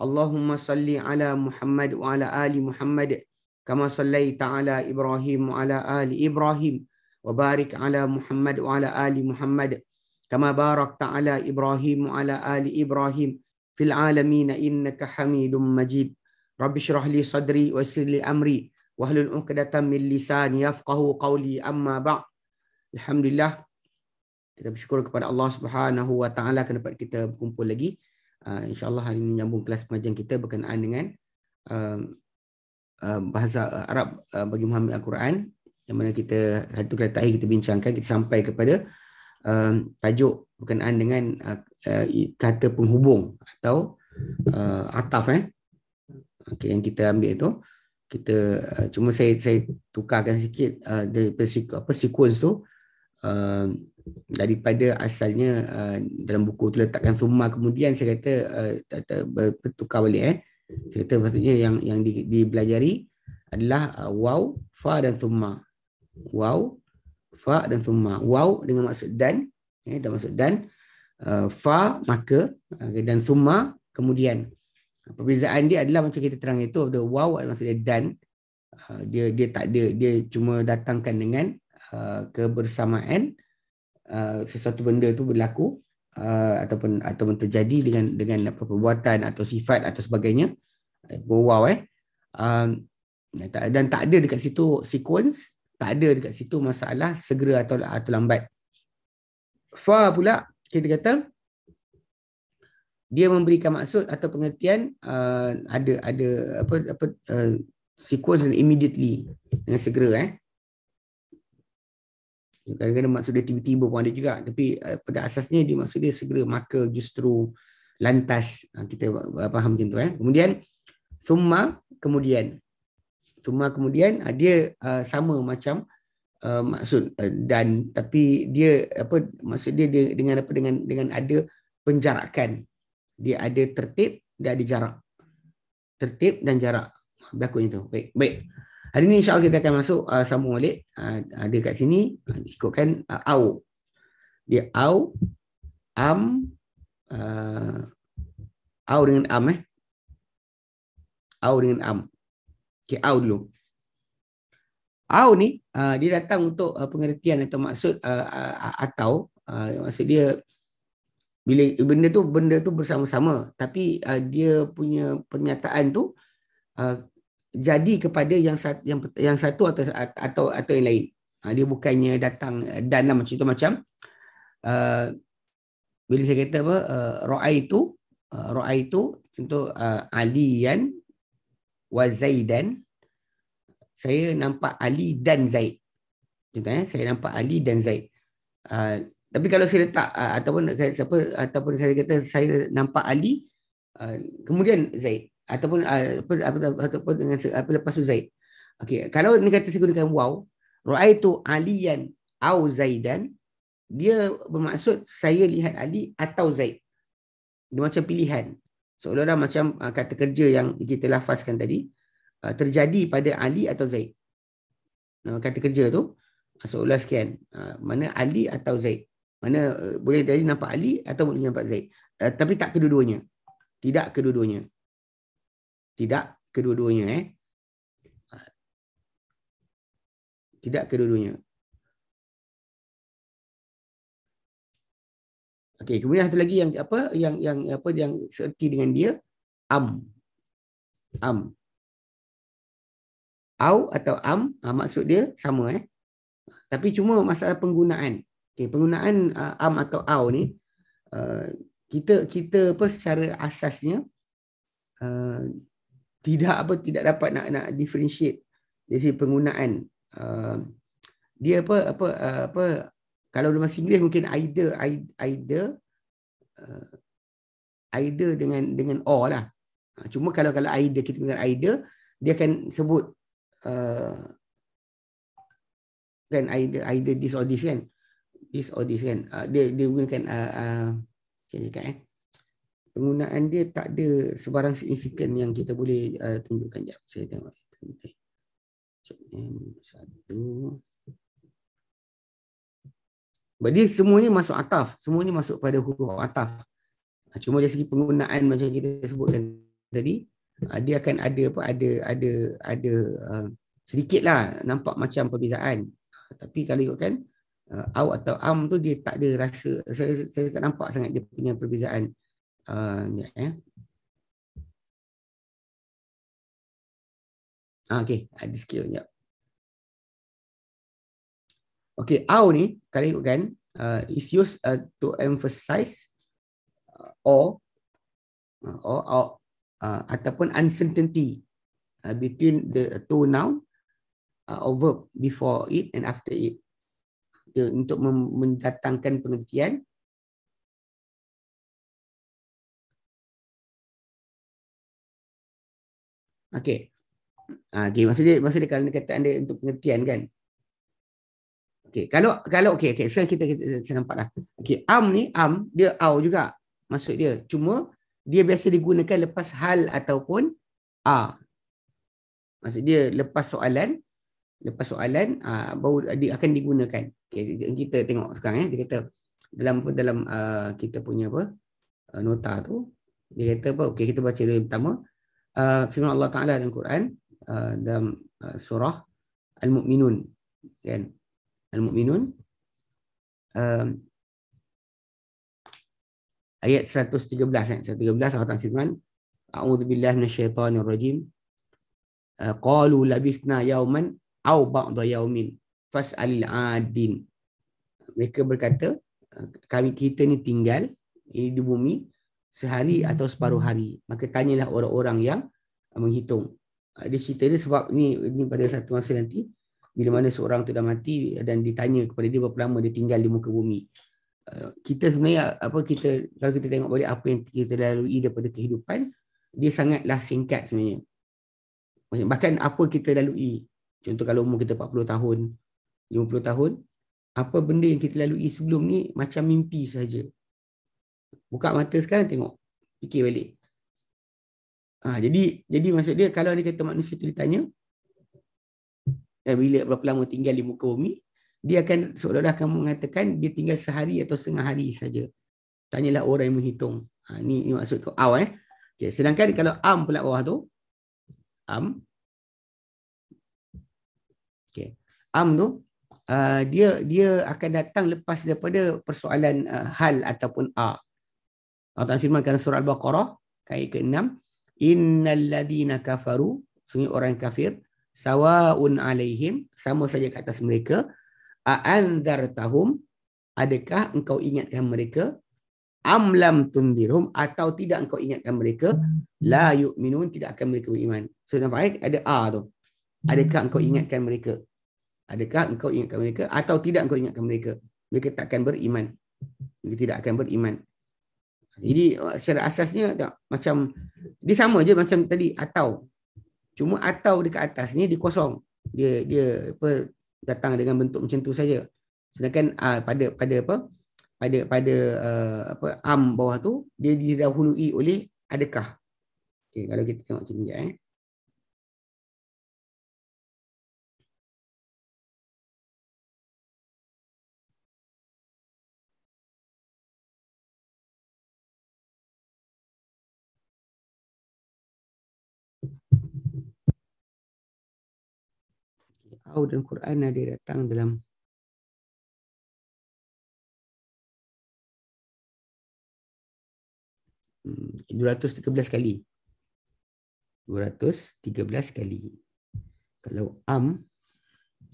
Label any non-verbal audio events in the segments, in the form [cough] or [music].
اللهم صل على محمد وعلى آل محمد كما صليت على إبراهيم وعلى آل إبراهيم وبارك على محمد وعلى آل محمد كما باركت على إبراهيم وعلى آل إبراهيم في العالمين إنك حميد مجيد رب اشرح لي صدري ويسر لي أمري وهل عقدة من لساني يفقه قولي أما بعد الحمد لله kita bersyukur kepada Allah Subhanahu Wa Taala kerana kita berkumpul lagi uh, insyaallah hari ini menyambung kelas pengajian kita berkenaan dengan um, um, uh, uh, bahasa Arab uh, bagi memahami Al-Quran yang mana kita satu kereta terakhir kita bincangkan kita sampai kepada uh, tajuk berkenaan dengan uh, uh, kata penghubung atau uh, ataf eh okay, yang kita ambil itu kita uh, cuma saya saya tukarkan sikit uh, daripada apa sequence tu Um, daripada asalnya uh, dalam buku tu letakkan summa kemudian saya kata uh, bertukar balik eh saya kata maksudnya yang yang di, dipelajari adalah uh, waw fa dan summa waw fa dan summa waw dengan maksud dan eh dan maksud dan uh, fa maka okay, uh, dan summa kemudian perbezaan dia adalah macam kita terang itu ada waw maksudnya dan uh, dia dia tak ada dia cuma datangkan dengan Uh, kebersamaan uh, sesuatu benda tu berlaku uh, ataupun ataupun terjadi dengan dengan apa perbuatan atau sifat atau sebagainya go eh, wow eh um, dan tak ada dekat situ sequence tak ada dekat situ masalah segera atau atau lambat fa pula kita kata dia memberikan maksud atau pengertian uh, ada ada apa apa uh, sequence immediately dengan segera eh kadang-kadang maksud dia tiba-tiba pun ada juga tapi uh, pada asasnya dia maksud dia segera maka justru lantas uh, kita uh, faham macam tu eh kemudian summa kemudian summa kemudian uh, dia uh, sama macam uh, maksud uh, dan tapi dia apa maksud dia, dia dengan apa dengan dengan ada penjarakan dia ada tertib dan ada jarak tertib dan jarak berlaku itu baik baik Hari ni insya-Allah kita akan masuk uh, sambung balik uh, ada kat sini uh, ikutkan uh, au. Dia au am uh, au dengan am eh. Au dengan am. Okey au dulu. Au ni uh, dia datang untuk uh, pengertian atau maksud uh, uh, atau uh, maksud dia bila benda tu benda tu bersama-sama tapi uh, dia punya pernyataan tu uh, jadi kepada yang satu yang, yang satu atau atau atau yang lain. Ha, dia bukannya datang eh, dan lah macam itu macam uh, bila saya kata apa uh, eh, roa itu uh, roa itu contoh uh, Aliyan wa Zaidan saya nampak Ali dan Zaid. Contohnya saya nampak Ali dan Zaid. Uh, tapi kalau saya letak uh, ataupun saya, siapa ataupun saya kata saya nampak Ali uh, kemudian Zaid ataupun ah, apa apa ataupun dengan apa lepas tu Zaid. Okey, kalau ni kata saya gunakan wow, raaitu aliyan au zaidan, dia bermaksud saya lihat Ali atau Zaid. Dia macam pilihan. Seolah-olah macam ah, kata kerja yang kita lafazkan tadi ah, terjadi pada Ali atau Zaid. Nama kata kerja tu seolah sekian mana Ali atau Zaid. Mana eh, boleh dari nampak Ali atau boleh nampak Zaid. tapi tak kedua-duanya. Tidak kedua-duanya. Tidak kedua-duanya eh. Tidak kedua-duanya. Okey, kemudian satu lagi yang apa yang yang apa yang serti dengan dia am. Am. Au atau am, ah, maksud dia sama eh. Tapi cuma masalah penggunaan. Okey, penggunaan uh, am atau au ni uh, kita kita apa secara asasnya uh, tidak apa tidak dapat nak nak differentiate jadi penggunaan uh, dia apa apa uh, apa kalau dalam bahasa Inggeris mungkin either either uh, either dengan dengan or lah uh, cuma kalau kalau either kita guna either dia akan sebut uh, kan either either this or this kan this or this kan uh, dia dia gunakan uh, uh, a eh? penggunaan dia tak ada sebarang signifikan yang kita boleh uh, tunjukkan jap saya tengok okay. cm 1 dia masuk ataf semua semuanya masuk pada huruf ataf ah, cuma dari segi penggunaan macam kita sebutkan tadi ah, dia akan ada apa ada ada ada uh, ah, sedikitlah nampak macam perbezaan tapi kalau kan uh, au atau am tu dia tak ada rasa saya, saya tak nampak sangat dia punya perbezaan ya. Ah, okay, ada sikit sekejap. Okay, au ni, kalau kan uh, is used uh, to emphasize uh, or, uh, or, or uh, ataupun uncertainty uh, between the two noun uh, or verb before it and after it. Dia untuk mendatangkan pengertian Okey. Ah okey maksud dia maksud dia kalau kata anda untuk pengertian kan. Okey, kalau kalau okey okey sekarang kita kita, kita, kita nampaklah. Okey, am ni am dia au juga. Maksud dia cuma dia biasa digunakan lepas hal ataupun a. Maksud dia lepas soalan lepas soalan ah baru dia akan digunakan. Okey kita tengok sekarang eh dia kata dalam dalam uh, kita punya apa uh, nota tu dia kata apa okey kita baca dulu yang pertama Uh, firman Allah Taala dalam Quran uh, dalam uh, surah Al-Mu'minun kan Al-Mu'minun uh, ayat 113 kan 113 Allah firman A'udzu billahi minasyaitonir rajim uh, qalu labisna yawman aw ba'da yawmin fas'alil 'adin mereka berkata uh, kami kita ni tinggal ini di bumi sehari hmm. atau separuh hari. Maka tanyalah orang-orang yang uh, menghitung. Uh, dia cerita dia sebab ni, ni pada satu masa nanti, bila mana seorang tu dah mati dan ditanya kepada dia berapa lama dia tinggal di muka bumi. Uh, kita sebenarnya, apa kita kalau kita tengok balik apa yang kita lalui daripada kehidupan, dia sangatlah singkat sebenarnya. Bahkan apa kita lalui, contoh kalau umur kita 40 tahun, 50 tahun, apa benda yang kita lalui sebelum ni macam mimpi saja buka mata sekarang tengok fikir balik ha, jadi jadi maksud dia kalau dia kata manusia tu ditanya eh, bila berapa lama tinggal di muka bumi dia akan seolah-olah kamu mengatakan dia tinggal sehari atau setengah hari saja tanyalah orang yang menghitung ha, ni, ni maksud kau aw eh okay. sedangkan kalau am pula bawah tu am okay. am tu Uh, dia dia akan datang lepas daripada persoalan uh, hal ataupun a. Uh. Allah Ta'ala firmankan surah Al-Baqarah ayat ke-6 innal ladina kafaru sungguh orang kafir sawaun alaihim sama saja ke atas mereka a a'andartahum adakah engkau ingatkan mereka amlam tundirhum atau tidak engkau ingatkan mereka la minun tidak akan mereka beriman so nampak ada a tu adakah engkau ingatkan mereka adakah engkau ingatkan mereka atau tidak engkau ingatkan mereka mereka takkan beriman mereka tidak akan beriman jadi eh, secara asasnya tak macam dia sama je macam tadi atau cuma atau dekat atas ni dia kosong. Dia dia apa datang dengan bentuk macam tu saja. Sedangkan uh, pada pada apa pada pada uh, apa am bawah tu dia didahului oleh adakah. Okey kalau kita tengok sini je eh. tahu dan Quran ada datang dalam hmm, 213 kali. 213 kali. Kalau am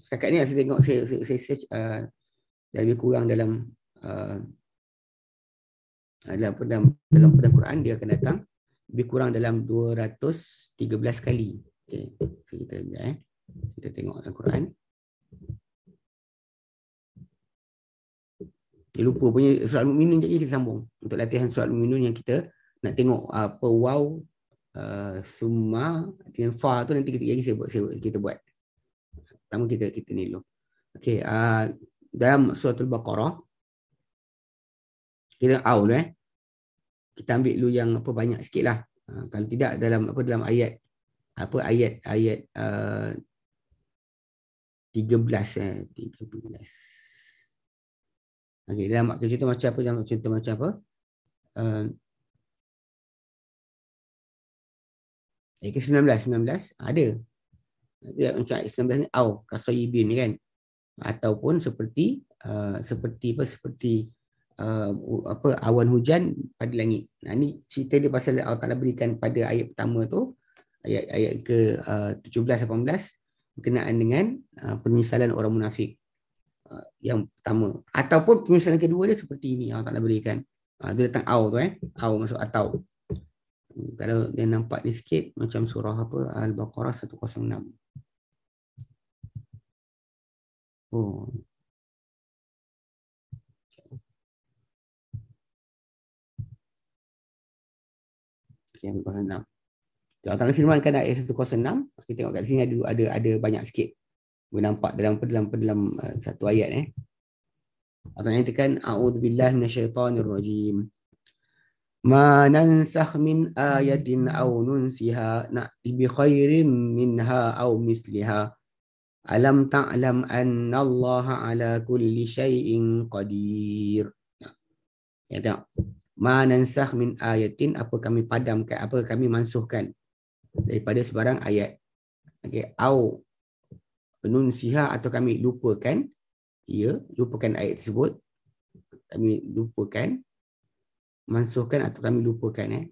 setakat ni saya tengok saya saya, saya search uh, lebih kurang dalam uh, dalam dalam dalam pedang Quran dia akan datang lebih kurang dalam 213 kali. Okey, so kita lihat eh. Kita tengok dalam Quran. Dia lupa punya surat Al-Mu'minun jadi kita sambung untuk latihan surat Al-Mu'minun yang kita nak tengok apa wow uh, summa dengan fa tu nanti kita lagi sebut saya kita buat. Pertama kita kita ni dulu. Okey, uh, dalam surah Al-Baqarah kita au eh. Kita ambil dulu yang apa banyak sikitlah. Uh, kalau tidak dalam apa dalam ayat apa ayat ayat uh, 13 eh 13 okey dalam waktu cerita macam apa dalam cerita macam apa eh um, ayat 19 19 ada Nanti yang macam ayat 19 ni au kasai bin ni kan ataupun seperti uh, seperti apa seperti uh, apa awan hujan pada langit. Nah ni cerita dia pasal Allah Taala berikan pada ayat pertama tu ayat ayat ke uh, 17 18 berkenaan dengan uh, penyesalan orang munafik uh, yang pertama ataupun penyesalan kedua dia seperti ini Allah Taala berikan uh, dia datang au tu eh au maksud atau hmm, kalau dia nampak ni sikit macam surah apa al-baqarah 106 oh Okay, Al-Baqarah 6. Allah Ta'ala firmankan ayat 106, kita tengok kat sini ada ada, ada banyak sikit. Boleh nampak dalam dalam dalam uh, satu ayat eh. Atau yang tekan a'udzubillahi minasyaitonir rajim. Ma nansakh min ayatin aw nunsiha na'ti bi khairin minha aw misliha. Alam ta'lam anna Allah ala kulli syai'in qadir. Ya tengok. Ma nansakh min ayatin apa kami padamkan apa kami mansuhkan daripada sebarang ayat. Okey, au nun siha atau kami lupakan ia, lupakan ayat tersebut. Kami lupakan mansuhkan atau kami lupakan eh.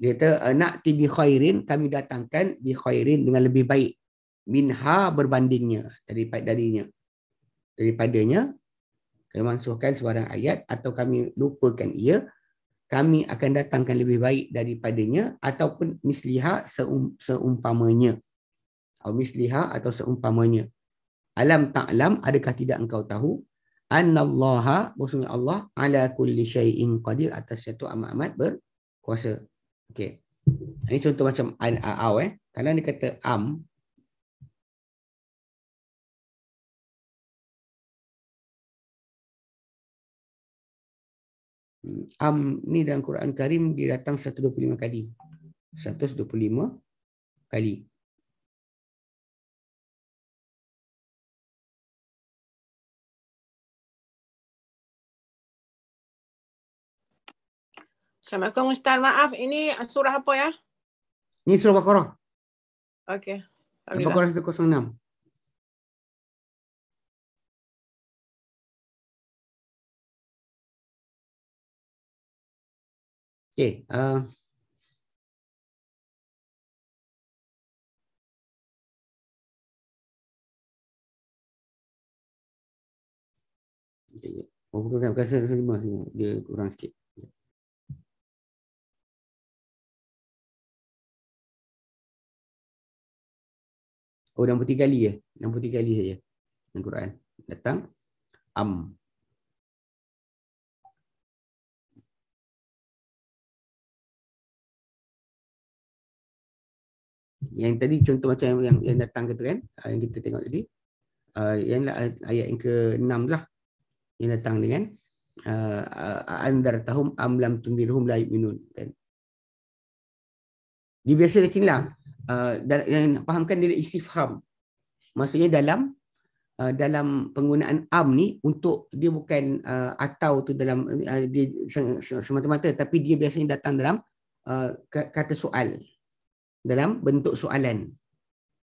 Dia kata eh, nak tibi khairin kami datangkan bi khairin dengan lebih baik minha berbandingnya daripada darinya daripadanya kami mansuhkan sebarang ayat atau kami lupakan ia kami akan datangkan lebih baik daripadanya ataupun misliha seum, seumpamanya. Atau misliha atau seumpamanya. Alam ta'lam adakah tidak engkau tahu? Annallaha, maksudnya Allah, ala kulli syai'in qadir atas satu amat-amat berkuasa. Okay. Ini contoh macam an, a, aw, eh. Kalau dia kata am, Hmm, am ni dalam Quran Karim dia datang 125 kali. 125 kali. Assalamualaikum Ustaz. Maaf, ini surah apa ya? Ini surah Al-Baqarah. Okey. Al-Baqarah 106. Okay. Uh, Oh, bukan kan? Perasaan rasa lemah Dia kurang sikit. Oh, 63 kali ya. 63 kali saja. Al-Quran. Datang. Am. yang tadi contoh macam yang yang datang kata kan uh, yang kita tengok tadi uh, yang lah ayat yang ke-6 lah yang datang dengan uh, ah, andar tahum amlam tumbirhum la yu'minun kan dia biasa dia tinggal uh, dan yang fahamkan dia istifham maksudnya dalam uh, dalam penggunaan am ni untuk dia bukan uh, atau tu dalam uh, dia semata-mata tapi dia biasanya datang dalam uh, kata soal dalam bentuk soalan.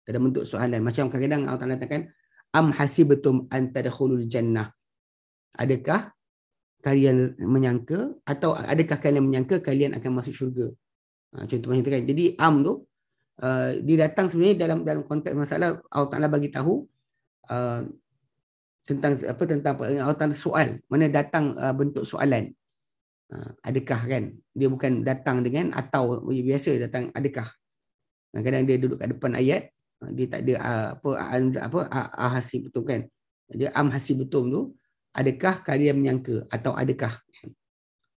Dalam bentuk soalan. Macam kadang-kadang Allah Ta'ala katakan, Am hasibatum antadakhulul jannah. Adakah kalian menyangka atau adakah kalian menyangka kalian akan masuk syurga? Ha, contoh macam tu kan. Jadi am tu, uh, dia datang sebenarnya dalam dalam konteks masalah Allah Ta'ala bagi tahu uh, tentang apa tentang Allah Ta'ala soal. Mana datang uh, bentuk soalan. Uh, adakah kan dia bukan datang dengan atau biasa datang adakah kadang dia duduk kat depan ayat ah, dia tak ada ah, apa apa ahasi ah, betul kan dia am hasib betul tu adakah kalian menyangka atau adakah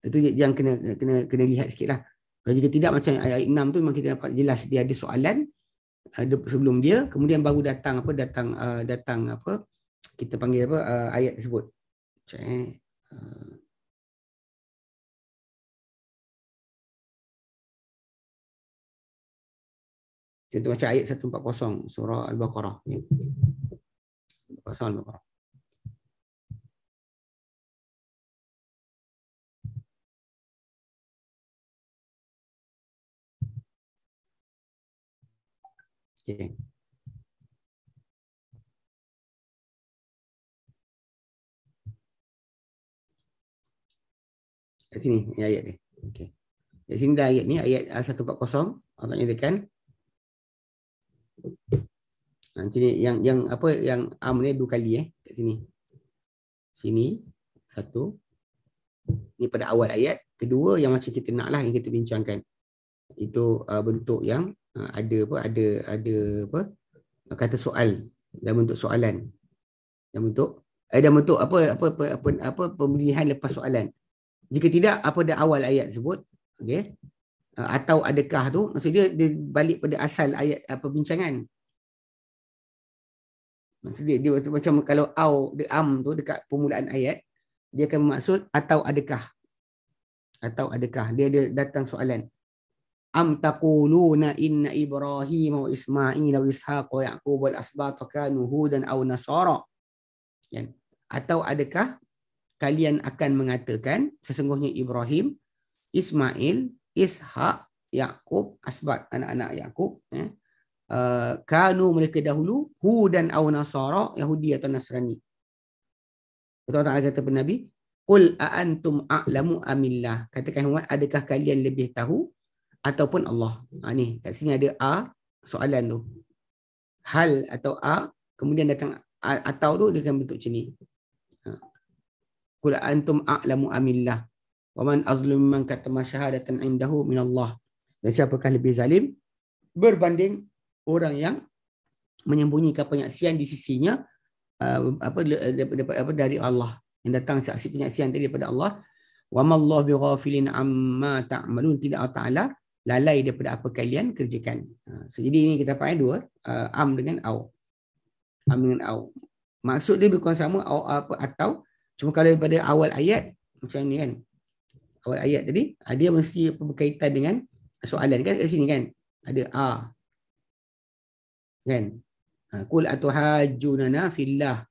itu yang kena kena kena lihat sikitlah kalau jika tidak macam ayat 6 tu memang kita dapat jelas dia ada soalan sebelum dia kemudian baru datang apa datang datang apa kita panggil apa ayat tersebut macam eh Contoh macam ayat 140 surah Al-Baqarah. Ya. Al-Baqarah. Okay. Di sini ayat ni. Okay. Di sini dah ayat ni ayat 140 Allah nyatakan Ha, macam ni yang yang apa yang arm ni dua kali eh kat sini. Sini satu. Ni pada awal ayat, kedua yang macam kita nak lah yang kita bincangkan. Itu uh, bentuk yang uh, ada apa ada ada apa uh, kata soal dalam bentuk soalan. Dalam bentuk eh dalam bentuk apa apa apa apa, apa pemilihan lepas soalan. Jika tidak apa dah awal ayat sebut, okey. Eh, atau adakah tu Maksud dia balik pada asal ayat uh, perbincangan maksudnya dia, dia macam kalau au the am tu dekat permulaan ayat dia akan maksud atau adakah atau adakah dia ada datang soalan am taquluna inna ibrahim wa ismail wa ishaq wa yaqub wal asbat kanu hudan aw nasara kan atau adakah kalian akan mengatakan sesungguhnya ibrahim ismail Ishak, Yakub, Asbat anak-anak Yakub, ya. eh, uh, kanu mereka dahulu hu dan aw nasara Yahudi atau Nasrani. Betul tak kata pada Nabi? Qul a antum a'lamu amillah. Katakan Muhammad, adakah kalian lebih tahu ataupun Allah? Ha, ni, kat sini ada a soalan tu. Hal atau a kemudian datang atau tu dia akan bentuk macam ni. Ha. Qul a antum a'lamu amillah. Waman azlum man katama syahadatan indahu minallah. Dan siapakah lebih zalim berbanding orang yang menyembunyikan penyaksian di sisinya uh, apa apa, apa dari Allah yang datang saksi penyaksian tadi daripada Allah wa ma Allah bighafilin amma ta'malun tidak Allah Taala lalai daripada apa kalian kerjakan. Uh, so, jadi ini kita pakai dua uh, am dengan au. Am dengan au. Maksud dia bukan sama au apa atau cuma kalau daripada awal ayat macam ni kan awal ayat tadi ada ah, mesti berkaitan dengan soalan kan kat sini kan ada a kan ah, qul atuhajjunana fillah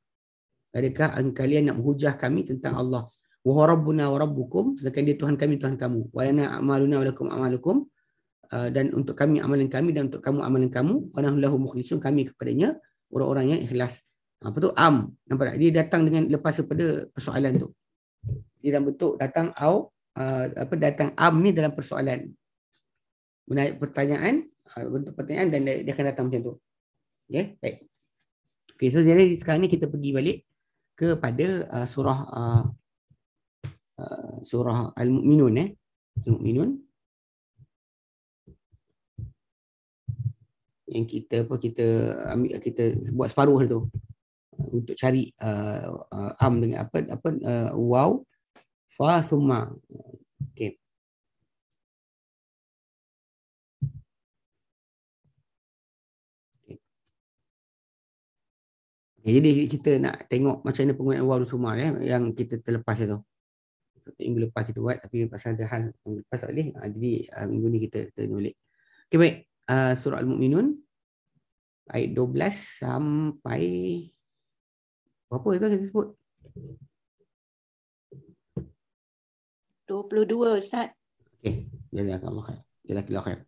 adakah kalian nak menghujah kami tentang Allah wa rabbuna wa rabbukum sedangkan dia tuhan kami tuhan kamu wa lana a'maluna wa lakum a'malukum ah, dan untuk kami amalan kami dan untuk kamu amalan kamu wa nahlahu mukhlishun kami kepadanya orang-orang yang ikhlas apa tu am nampak tak dia datang dengan lepas kepada persoalan tu dia dalam bentuk datang au uh, apa datang am ni dalam persoalan menaik pertanyaan uh, bentuk pertanyaan dan dia, dia akan datang macam tu okey ya, baik okey so jadi sekarang ni kita pergi balik kepada uh, surah uh, uh, surah al-mukminun eh al-mukminun yang kita apa kita ambil kita buat separuh tu untuk cari uh, uh, am dengan apa apa uh, wow fa summa okay. okay. jadi kita nak tengok macam mana penggunaan waw summa ya eh, yang kita terlepas itu minggu lepas kita buat tapi pasal ada hal minggu lepas tak boleh ah, jadi ah, minggu ni kita tenulik okey baik uh, surah al-mukminun ayat 12 sampai apa itu yang kita sebut? 22 Ustaz. Okey, jazakallahu khair. Jazakallahu khair.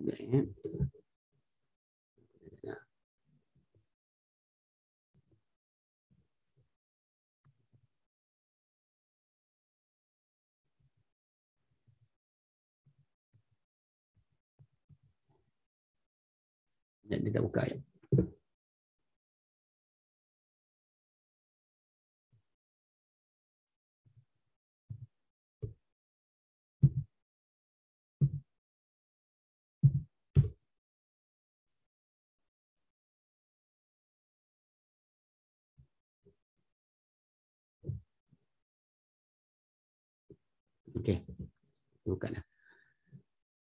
Yeah. Dan kita buka ayat. Okey. Bukan dah.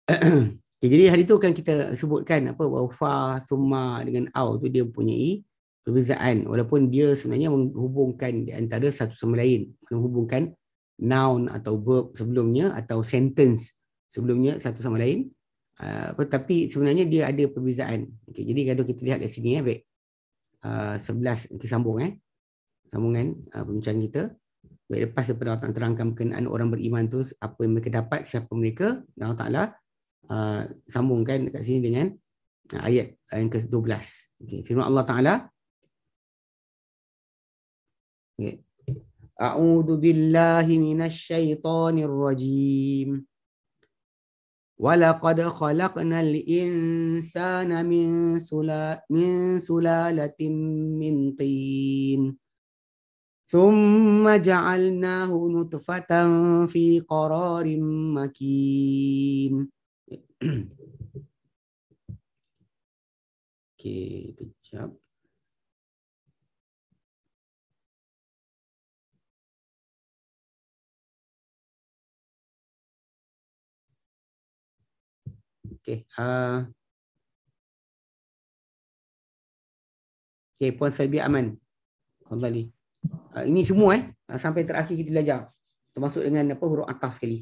[clears throat] Okay, eh, jadi hari tu kan kita sebutkan apa wafa summa dengan au tu dia mempunyai perbezaan walaupun dia sebenarnya menghubungkan di antara satu sama lain menghubungkan noun atau verb sebelumnya atau sentence sebelumnya satu sama lain ah, apa uh, tapi sebenarnya dia ada perbezaan okey jadi kalau kita lihat kat sini eh baik uh, ah, 11 kita sambung eh sambungan uh, ah, pembincangan kita baik lepas daripada orang terangkan berkenaan orang beriman tu apa yang mereka dapat siapa mereka dan Allah Taala Ah, sambungkan dekat sini dengan ah, ayat yang ke-12. Okay. Firman Allah Ta'ala. Okay. A'udhu billahi minas syaitanir rajim. ولقد خلقنا الإنسان من, سلا من سلالة من طين ثم جعلناه nutfatan fi قرار makin." [clears throat] okay, kejap. Okay. Uh, okay, Puan Selby Aman. Kembali. Uh, ah, ini semua eh. sampai terakhir kita belajar. Termasuk dengan apa huruf atas sekali.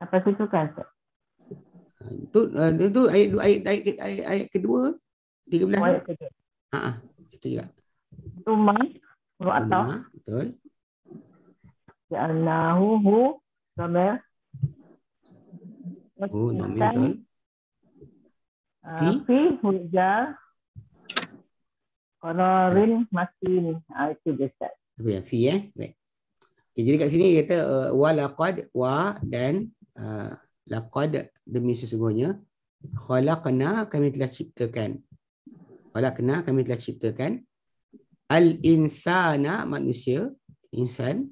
Apa sesukan Ustaz? Itu uh, itu ayat ayat ayat ayat, ayat kedua 13. Ayat Ha ah, itu juga. Tuma ru'ata. Betul. Ya'nahu hu sama Oh, nama betul. Fi hujja qanarin masin. Ah itu dekat. Apa ya? Fi eh? Okay, jadi kat sini dia kata uh, walaqad wa dan Ah, laqad demi sesungguhnya khalaqna kami telah ciptakan khalaqna kami telah ciptakan al insana manusia insan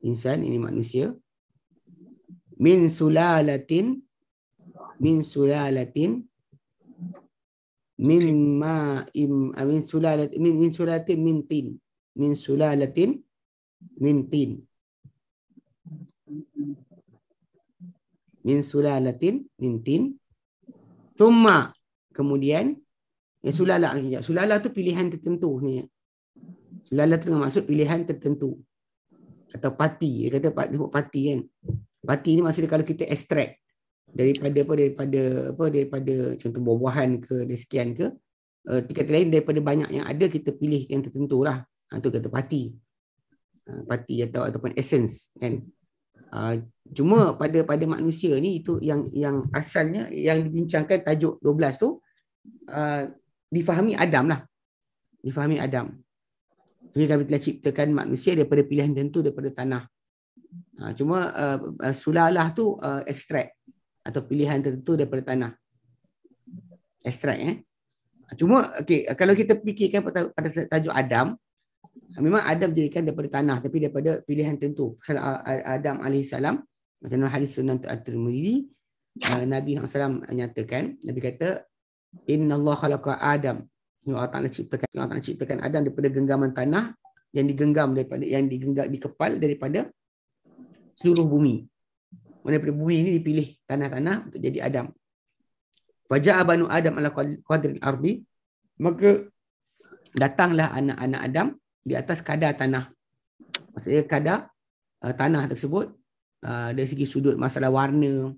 insan ini manusia min sulalatin min sulalatin min ma im ah, min sulalatin min, sulalatin min tin min sulalatin min tin min sulalatin min tin thumma kemudian ya sulalah ya sulalah tu pilihan tertentu ni sulalah tu maksud pilihan tertentu atau parti dia kata parti parti kan parti ni maksudnya kalau kita extract daripada apa daripada apa daripada contoh buah-buahan ke dari ke uh, eh, kata lain daripada banyak yang ada kita pilih yang tertentulah lah ha, tu kata parti uh, parti atau ataupun essence kan Uh, cuma pada pada manusia ni itu yang yang asalnya yang dibincangkan tajuk 12 tu uh, difahami Adam lah. Difahami Adam. Jadi kami telah ciptakan manusia daripada pilihan tentu daripada tanah. Ha, cuma uh, sulalah tu uh, ekstrak atau pilihan tertentu daripada tanah. Ekstrak eh. Cuma okey kalau kita fikirkan pada, pada tajuk Adam, Memang Adam dijadikan daripada tanah tapi daripada pilihan tentu. Pasal ah, ah, Adam alaihissalam macam dalam hadis sunan at-Tirmizi ah, Nabi Muhammad SAW nyatakan Nabi kata Inna Allah khalaqa Adam Allah Ta'ala ciptakan Allah ciptakan Adam daripada genggaman tanah yang digenggam daripada yang digenggam dikepal daripada seluruh bumi. Daripada bumi ini dipilih tanah-tanah untuk jadi Adam. Wajah abanu Adam ala qadri ardi maka datanglah anak-anak Adam di atas kadar tanah. Maksudnya kadar uh, tanah tersebut uh, dari segi sudut masalah warna,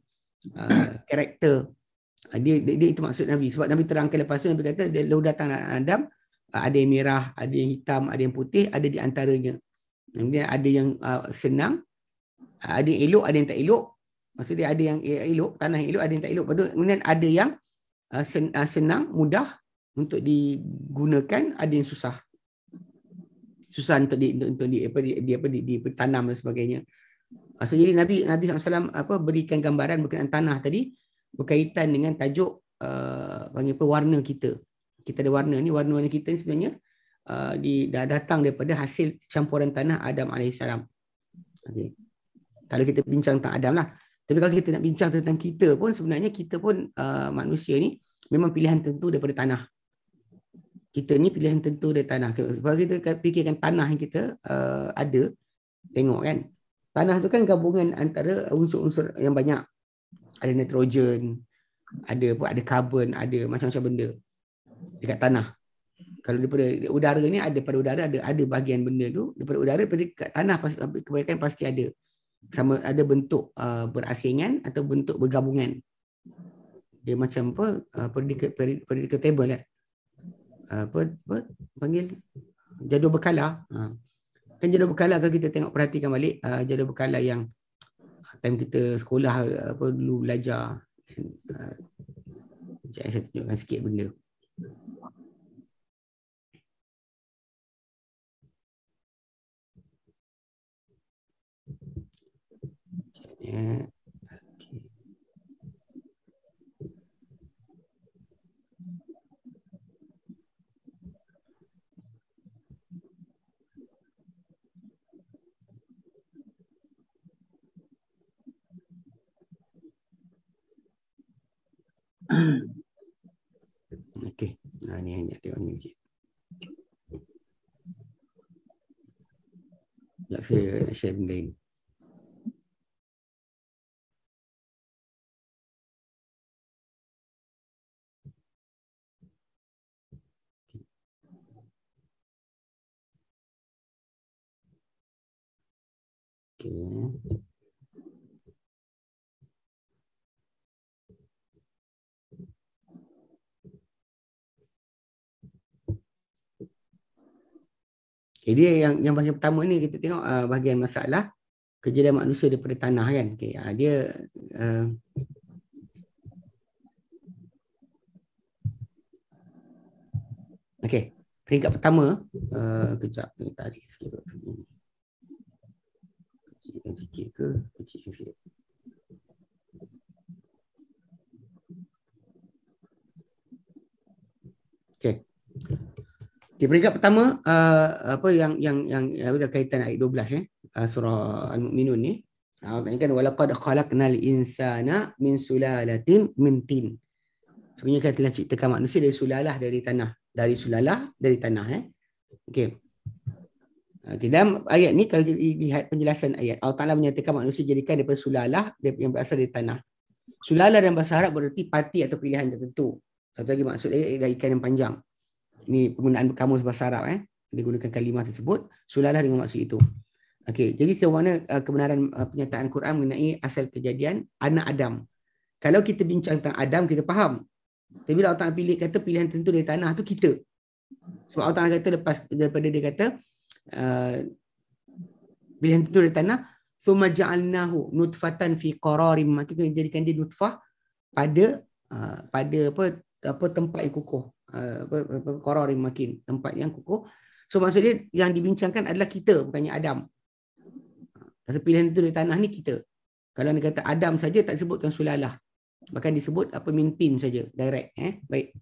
uh, karakter. Uh, dia, dia, dia itu maksud Nabi. Sebab Nabi terangkan lepas tu Nabi kata dia lalu datang Adam uh, ada yang merah, ada yang hitam, ada yang putih, ada di antaranya. Kemudian ada yang uh, senang, uh, ada yang elok, ada yang tak elok. Maksudnya ada yang elok, tanah yang elok, ada yang tak elok. Lepas tu, kemudian ada yang uh, uh senang, mudah untuk digunakan, ada yang susah susah untuk di untuk, untuk di apa di, di apa di, di tanam dan sebagainya. Ah, so, jadi Nabi Nabi SAW apa berikan gambaran berkenaan tanah tadi berkaitan dengan tajuk uh, panggil apa warna kita. Kita ada warna ni warna-warna kita ni sebenarnya uh, di dah datang daripada hasil campuran tanah Adam alaihissalam. Okey. Kalau kita bincang tentang Adam lah. Tapi kalau kita nak bincang tentang kita pun sebenarnya kita pun uh, manusia ni memang pilihan tentu daripada tanah kita ni pilihan tentu dari tanah. Kalau kita kan fikirkan tanah yang kita uh, ada, tengok kan. Tanah tu kan gabungan antara unsur-unsur yang banyak. Ada nitrogen, ada apa, ada karbon, ada macam-macam benda dekat tanah. Kalau daripada udara ni ada pada udara ada ada bahagian benda tu daripada udara pergi kat tanah pasti kebanyakan pasti ada sama ada bentuk uh, berasingan atau bentuk bergabungan dia macam apa uh, predicate predicate table lah. Kan. Eh. Ah, apa, apa panggil jadual berkala ha. kan jadual berkala kalau kita tengok perhatikan balik uh, jadual berkala yang time kita sekolah apa dulu belajar dan uh, saya tunjukkan sikit benda Yeah. Okey. Nah ni hanya tengok ni. Sekejap saya share benda ini. Okay, eh, dia yang yang bahagian pertama ni kita tengok uh, bahagian masalah kejadian manusia daripada tanah kan. Okay, uh, ah, dia uh, Okey, peringkat pertama uh, kejap ni tarik sikit dulu. Kecilkan sikit ke? Kecilkan sikit. Okey. Okay, peringkat pertama uh, apa yang yang yang ada kaitan ayat 12 eh uh, surah al-mukminun ni. Uh, Allah uh, kan walaqad khalaqnal insana min sulalatin min tin. Sebenarnya kita telah ciptakan manusia dari sulalah dari tanah, dari sulalah dari tanah eh. Okey. Okay, uh, dalam ayat ni kalau kita lihat penjelasan ayat Allah Ta'ala menyatakan manusia jadikan daripada sulalah yang berasal dari tanah Sulalah dalam bahasa Arab berarti pati atau pilihan tertentu Satu lagi maksud ayat ikan yang panjang ni penggunaan kamus bahasa Arab eh digunakan kalimah tersebut sulalah dengan maksud itu okey jadi sewarna uh, kebenaran uh, penyataan Quran mengenai asal kejadian anak Adam kalau kita bincang tentang Adam kita faham tapi bila Allah Ta'ala pilih kata pilihan tertentu dari tanah tu kita sebab Allah Ta'ala kata lepas daripada dia kata uh, pilihan tertentu dari tanah thumma ja'alnahu nutfatan fi qararin maka kita jadikan dia nutfah pada uh, pada apa apa tempat yang kukuh qara eh, rim makin tempat yang kukuh so maksudnya yang dibincangkan adalah kita bukannya adam kata pilihan itu di tanah ni kita kalau dia kata adam saja tak sebutkan sulalah bahkan disebut apa mintin saja direct eh baik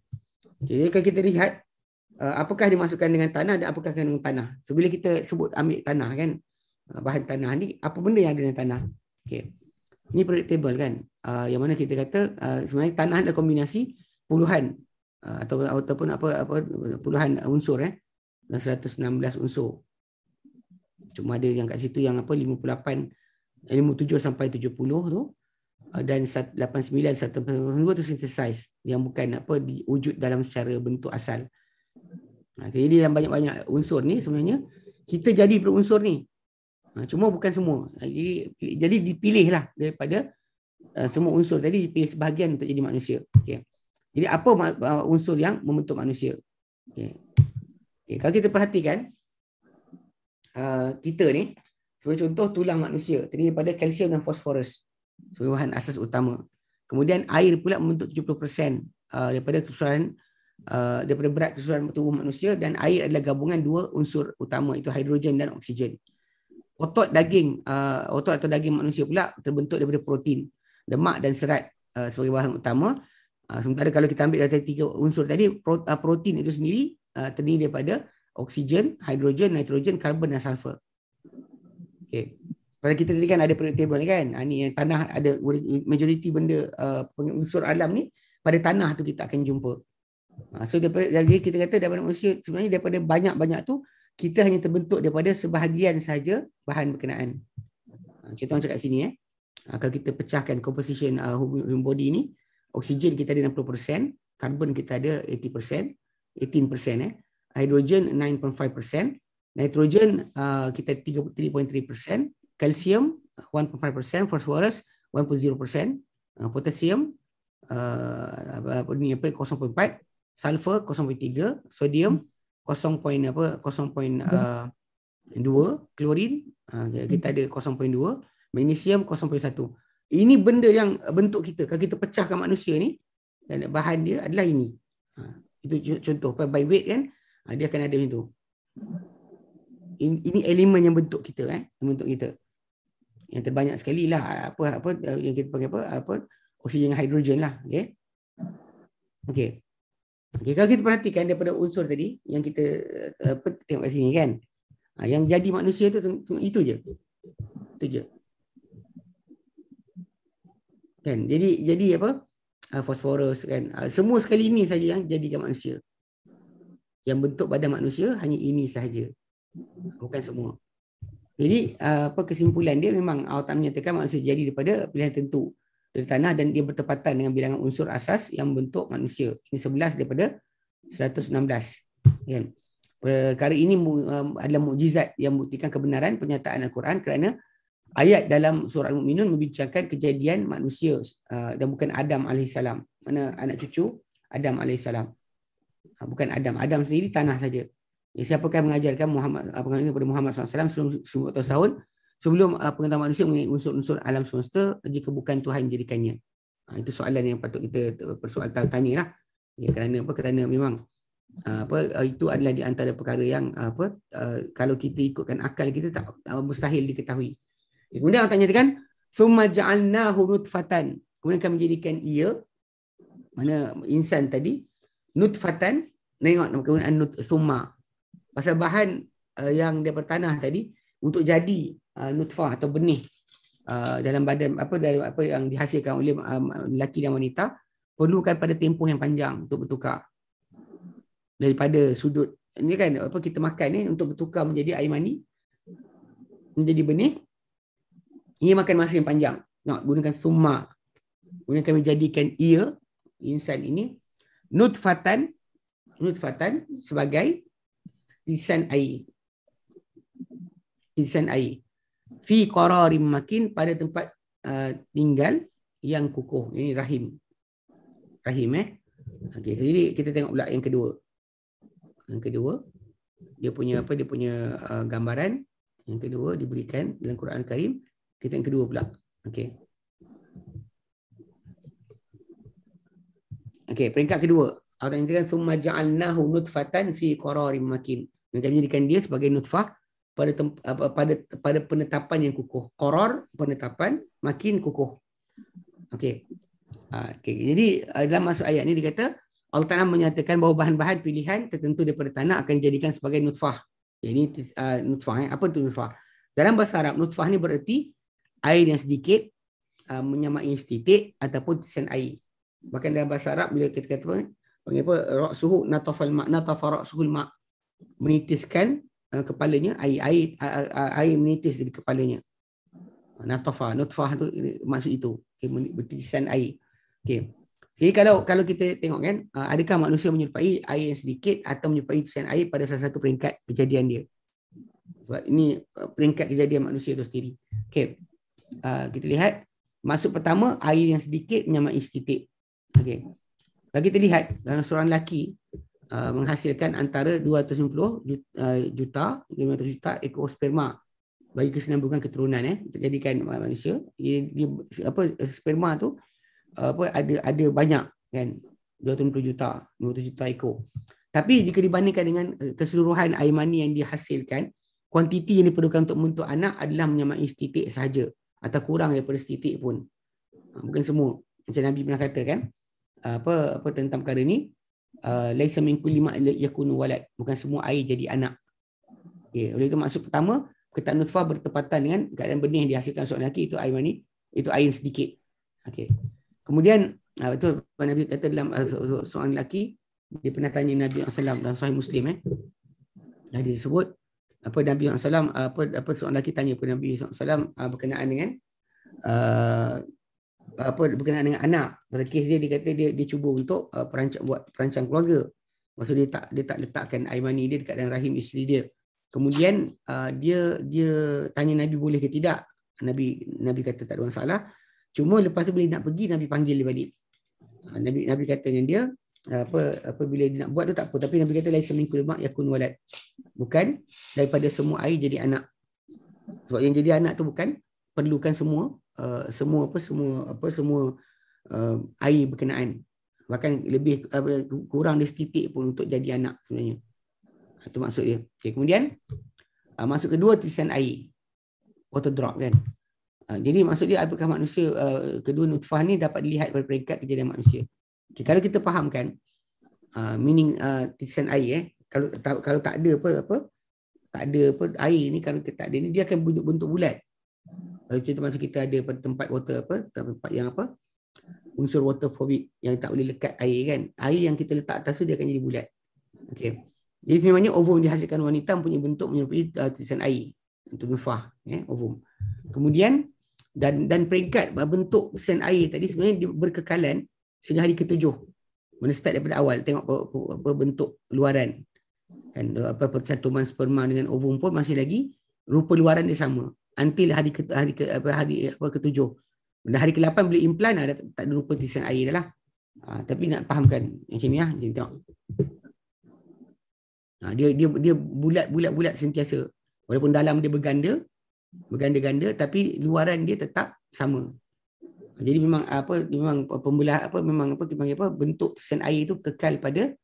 jadi kalau kita lihat eh, apakah dimasukkan dengan tanah dan apakah dengan tanah so bila kita sebut ambil tanah kan eh, bahan tanah ni apa benda yang ada dengan tanah Okay, ini predictable kan yang mana kita kata sebenarnya tanah adalah kombinasi puluhan Ha, atau ataupun apa apa puluhan unsur eh dan 116 unsur cuma ada yang kat situ yang apa 58 57 eh, sampai 70 tu eh, dan 89 serta 90 tu synthesize yang bukan apa diwujud dalam secara bentuk asal jadi ha, yang banyak-banyak unsur ni sebenarnya kita jadi perunsur ni ha, cuma bukan semua jadi jadi dipilihlah daripada eh, semua unsur tadi dipilih sebahagian untuk jadi manusia okey jadi apa unsur yang membentuk manusia? Okay. Okay. Kalau kita perhatikan, uh, kita ni, sebagai contoh tulang manusia, terdiri daripada kalsium dan fosforus, sebagai bahan asas utama. Kemudian air pula membentuk 70% uh, daripada keseluruhan uh, daripada berat keseluruhan tubuh manusia dan air adalah gabungan dua unsur utama iaitu hidrogen dan oksigen. Otot daging uh, otot atau daging manusia pula terbentuk daripada protein, lemak dan serat uh, sebagai bahan utama Ha, sementara kalau kita ambil dari tiga unsur tadi ah, protein itu sendiri ah, terdiri daripada oksigen, hidrogen, nitrogen, karbon dan sulfur. Okey. Pada kita tadi kan ada ah, periodic table kan. Ha, ni yang tanah ada majoriti benda unsur alam ni pada tanah tu kita akan jumpa. so daripada, jadi kita kata daripada manusia sebenarnya daripada banyak-banyak tu kita hanya terbentuk daripada sebahagian saja bahan berkenaan. Ha, contoh macam kat sini eh. kalau kita pecahkan composition uh, human body ni oksigen kita ada 60%, karbon kita ada 80%, 18% eh. Hidrogen 9.5%, nitrogen uh, kita 33.3%, calcium 1.5%, phosphorus 1.0%, uh, potassium uh, apa, apa ni apa 0.4, sulfur 0.3, sodium 0.2, klorin uh, uh, kita ada 0.2, magnesium 0.1. Ini benda yang bentuk kita. Kalau kita pecahkan manusia ni, dan bahan dia adalah ini. Ha, itu contoh. By weight kan, ha, dia akan ada macam tu. Ini, ini elemen yang bentuk kita. Eh, yang bentuk kita. Yang terbanyak sekali lah. Apa, apa, yang kita panggil apa? apa oksigen hidrogen lah. Okay. Okay. Okay, kalau kita perhatikan daripada unsur tadi yang kita apa, tengok kat sini kan. Ha, yang jadi manusia tu itu je. Itu je kan jadi jadi apa uh, fosforus kan uh, semua sekali ini saja yang jadi kat manusia yang bentuk badan manusia hanya ini sahaja bukan semua jadi uh, apa kesimpulan dia memang Allah menyatakan manusia jadi daripada pilihan tentu dari tanah dan dia bertepatan dengan bilangan unsur asas yang bentuk manusia ini 11 daripada 116 kan perkara ini uh, adalah mukjizat yang membuktikan kebenaran pernyataan al-Quran kerana ayat dalam surah Al-Mu'minun membincangkan kejadian manusia uh, dan bukan Adam alaihissalam. Mana anak cucu Adam alaihissalam. Uh, bukan Adam. Adam sendiri tanah saja. Ya, yang mengajarkan Muhammad uh, pengajaran kepada Muhammad SAW sebelum 100 tahun sebelum uh, pengetahuan manusia mengenai unsur-unsur alam semesta jika bukan Tuhan menjadikannya. Uh, ah, itu soalan yang patut kita persoalkan tanya lah. Ya, kerana apa? Kerana memang uh, apa uh, itu adalah di antara perkara yang uh, apa kalau kita ikutkan akal kita tak mustahil diketahui Kemudian Allah nyatakan summa ja'alnahu nutfatan. Kemudian kami jadikan ia mana insan tadi nutfatan tengok nama kemudian nut summa. Pasal bahan uh, yang dia tanah tadi untuk jadi uh, nutfah atau benih uh, dalam badan apa dari apa yang dihasilkan oleh uh, lelaki dan wanita perlukan pada tempoh yang panjang untuk bertukar daripada sudut ini kan apa kita makan ni untuk bertukar menjadi air mani menjadi benih ini makan masa yang panjang. Nak gunakan summa. Gunakan jadikan ia, insan ini, nutfatan, nutfatan sebagai insan air. Insan air. Fi qararim makin pada tempat uh, tinggal yang kukuh. Ini rahim. Rahim eh. Okay, jadi kita tengok pula yang kedua. Yang kedua. Dia punya apa? Dia punya uh, gambaran. Yang kedua diberikan dalam Quran Karim. Kita yang kedua pula. Okey. Okey, peringkat kedua. Allah Taala kata summa ja'alnahu nutfatan fi qararin makin. Kami jadikan dia sebagai nutfah pada tempa, pada pada penetapan yang kukuh. Qarar penetapan makin kukuh. Okey. Ha, okay. Jadi eh, dalam masuk ayat ni dia kata Allah Taala menyatakan bahawa bahan-bahan pilihan tertentu daripada tanah akan dijadikan sebagai nutfah. Ini eh, uh, eh, nutfah eh. Apa tu nutfah? Dalam bahasa Arab nutfah ni bererti air yang sedikit uh, menyamai setitik ataupun sen air. Bahkan dalam bahasa Arab bila kita kata apa? Panggil apa? Ra' suhu natafal ma' natafa ra' suhul ma' menitiskan uh, kepalanya air air uh, air menitis dari kepalanya. Natafa, nutfah tu maksud itu. Okay, menitisan air. Okey. Jadi kalau kalau kita tengok kan, uh, adakah manusia menyerupai air yang sedikit atau menyerupai sen air pada salah satu peringkat kejadian dia? Sebab ini uh, peringkat kejadian manusia itu sendiri. Okay. Ah, kita lihat masuk pertama air yang sedikit menyamai istitik. Okey. Kalau kita lihat dalam seorang lelaki uh, menghasilkan antara 250 ah, juta, uh, juta 500 juta ekor sperma bagi kesinambungan keturunan eh untuk jadikan manusia dia, dia, apa sperma tu apa ada ada banyak kan 250 juta 200 juta ekor tapi jika dibandingkan dengan eh, keseluruhan air mani yang dihasilkan kuantiti yang diperlukan untuk membentuk anak adalah menyamai istitik sahaja atau kurang daripada setitik pun. Ah, mungkin semua macam Nabi pernah kata kan ah, apa apa tentang perkara ni ah, laisa min kulli ma yakunu walad bukan semua air jadi anak. Okey, oleh itu maksud pertama ketak nutfah bertepatan dengan keadaan benih dihasilkan seorang lelaki itu air mani itu air sedikit. Okey. Kemudian betul Nabi kata dalam seorang lelaki dia pernah tanya Nabi SAW dan sahih Muslim eh. Dan dia sebut apa Nabi Muhammad SAW apa apa seorang lelaki tanya kepada Nabi Muhammad SAW uh, ah, berkenaan dengan uh, apa berkenaan dengan anak. Pada kes dia dia kata dia dia cuba untuk uh, perancang buat perancang keluarga. Maksud dia tak dia tak letakkan air mani dia dekat dalam rahim isteri dia. Kemudian uh, dia dia tanya Nabi boleh ke tidak. Nabi Nabi kata tak ada masalah. Cuma lepas tu boleh nak pergi Nabi panggil dia balik. Nabi Nabi kata dengan dia apa apabila dia nak buat tu tak apa tapi Nabi kata laisa min kulli ma' yakun walad bukan daripada semua air jadi anak sebab yang jadi anak tu bukan perlukan semua uh, semua apa semua apa semua uh, air berkenaan bahkan lebih uh, kurang dari setitik pun untuk jadi anak sebenarnya itu ha, maksud dia okay, kemudian uh, maksud kedua titisan air water drop kan uh, jadi maksud dia apakah manusia uh, kedua nutfah ni dapat dilihat pada peringkat kejadian manusia Okay, kalau kita fahamkan uh, meaning uh, titisan air eh kalau tak, kalau tak ada apa apa tak ada apa air ni kalau kita tak ada ni dia akan bentuk bentuk bulat. Kalau contoh macam kita ada tempat water apa tempat yang apa unsur waterphobic yang tak boleh lekat air kan. Air yang kita letak atas tu dia akan jadi bulat. Okey. Jadi sebenarnya ovum dihasilkan wanita punya bentuk menyerupai uh, titisan air untuk nifah eh, ovum. Kemudian dan dan peringkat uh, bentuk sen air tadi sebenarnya dia berkekalan sehingga hari ketujuh. Mana start daripada awal tengok apa, apa bentuk luaran. Kan apa percantuman sperma dengan ovum pun masih lagi rupa luaran dia sama. Until hari ke, hari ke, apa hari apa ketujuh. Dan hari ke-8 boleh implant ada tak ada rupa tisan air dah lah. Ha, tapi nak fahamkan macam ni ah, jom tengok. Ha, dia dia dia bulat bulat bulat sentiasa. Walaupun dalam dia berganda, berganda-ganda tapi luaran dia tetap sama jadi memang apa memang pembelah apa memang apa dipanggil apa bentuk sen air itu kekal pada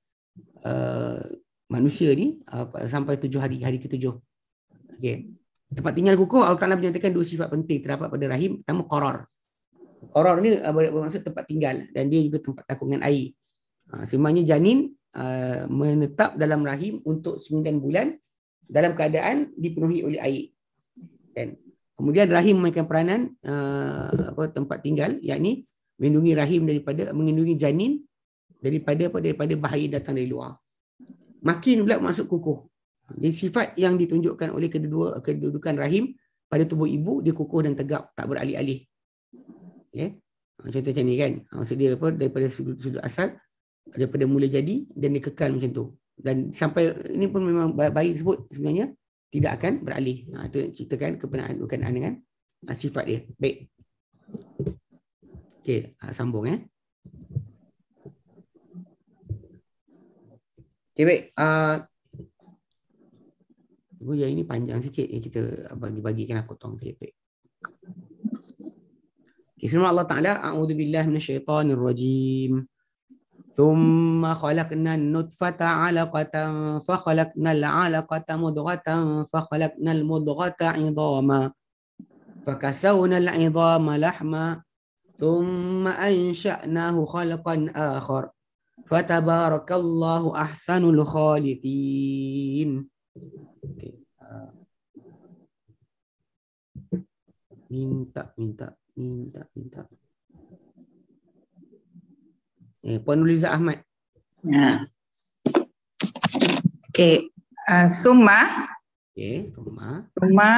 uh, manusia ni uh, sampai tujuh hari hari ke tujuh. okey tempat tinggal kukuh Allah Taala menyatakan dua sifat penting terdapat pada rahim pertama qarar qarar ni uh, bermaksud tempat tinggal dan dia juga tempat takungan air uh, sebenarnya janin uh, menetap dalam rahim untuk 9 bulan dalam keadaan dipenuhi oleh air kan Kemudian rahim memainkan peranan uh, apa tempat tinggal yakni melindungi rahim daripada melindungi janin daripada apa daripada bahaya datang dari luar. Makin pula masuk kukuh. Jadi sifat yang ditunjukkan oleh kedua kedudukan rahim pada tubuh ibu dia kukuh dan tegap tak beralih-alih. Ya. Okay? Ha, contoh macam ni kan. Ha, maksud dia apa daripada sudut, sudut asal daripada mula jadi dan dia kekal macam tu. Dan sampai ini pun memang baik sebut sebenarnya tidak akan beralih. Ha, itu yang ceritakan kepenaan berkenaan dengan ha, sifat dia. Baik. Okey, ha, sambung eh. Okey, baik. Uh, oh, ya, ini panjang sikit yang kita bagi-bagikan aku tolong sikit. Baik. Okay, firman Allah Ta'ala, A'udhu Billah ثم خلقنا النطفة علقة فخلقنا العلقة مضغة فخلقنا المضغة عظاما فكسونا العظام لحما ثم أنشأناه خلقا آخر فتبارك الله أحسن الخالقين minta minta minta minta Eh, Puan Uliza Ahmad. Ya. Okey. Uh, ah, summa. Okey, summa. Summa.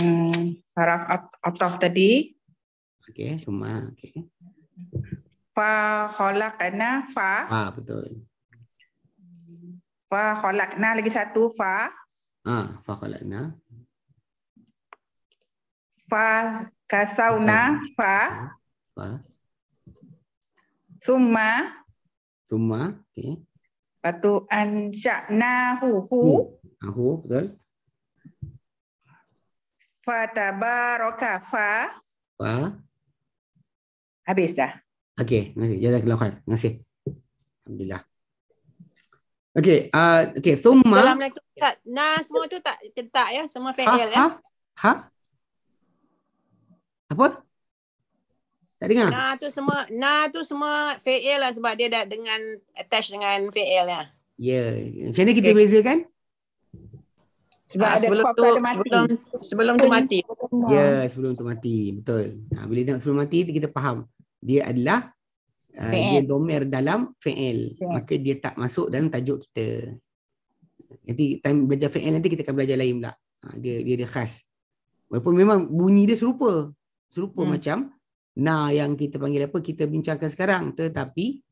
Um, hmm, paraf ataf tadi. Okay, summa. Okey. Fa khalaqna fa. Ah betul. Fa kolak khalaqna lagi satu fa. Ah fa kolak khalaqna. Fa kasau fa. Fa. fa. Summa. Summa. Okay. Lepas tu ansyakna hu hu. Hu. betul. Fatabaraka fa. Fa. Habis dah. Okey, masih jadi kelakar. Masih. Alhamdulillah. Okey, uh, okey, summa. Dalam lagi tak. Nah, semua tu tak tak ya, semua fail ha, ya. Ha? Ha? Apa? Tak dengar? Nah tu semua nah tu semua fail lah sebab dia dah dengan attach dengan fail lah. ya. Ya. Yeah. Macam ni kita okay. kan? Sebab ah, ada sebelum tu, mati. Sebelum, sebelum tu mati. Ya, yeah, sebelum tu mati. Betul. Nah, bila tengok sebelum mati, kita faham. Dia adalah uh, dia domer dalam fail. Maka dia tak masuk dalam tajuk kita. Nanti time belajar fail nanti kita akan belajar lain pula. Ha, dia, dia dia khas. Walaupun memang bunyi dia serupa. Serupa hmm. macam nah yang kita panggil apa kita bincangkan sekarang tetapi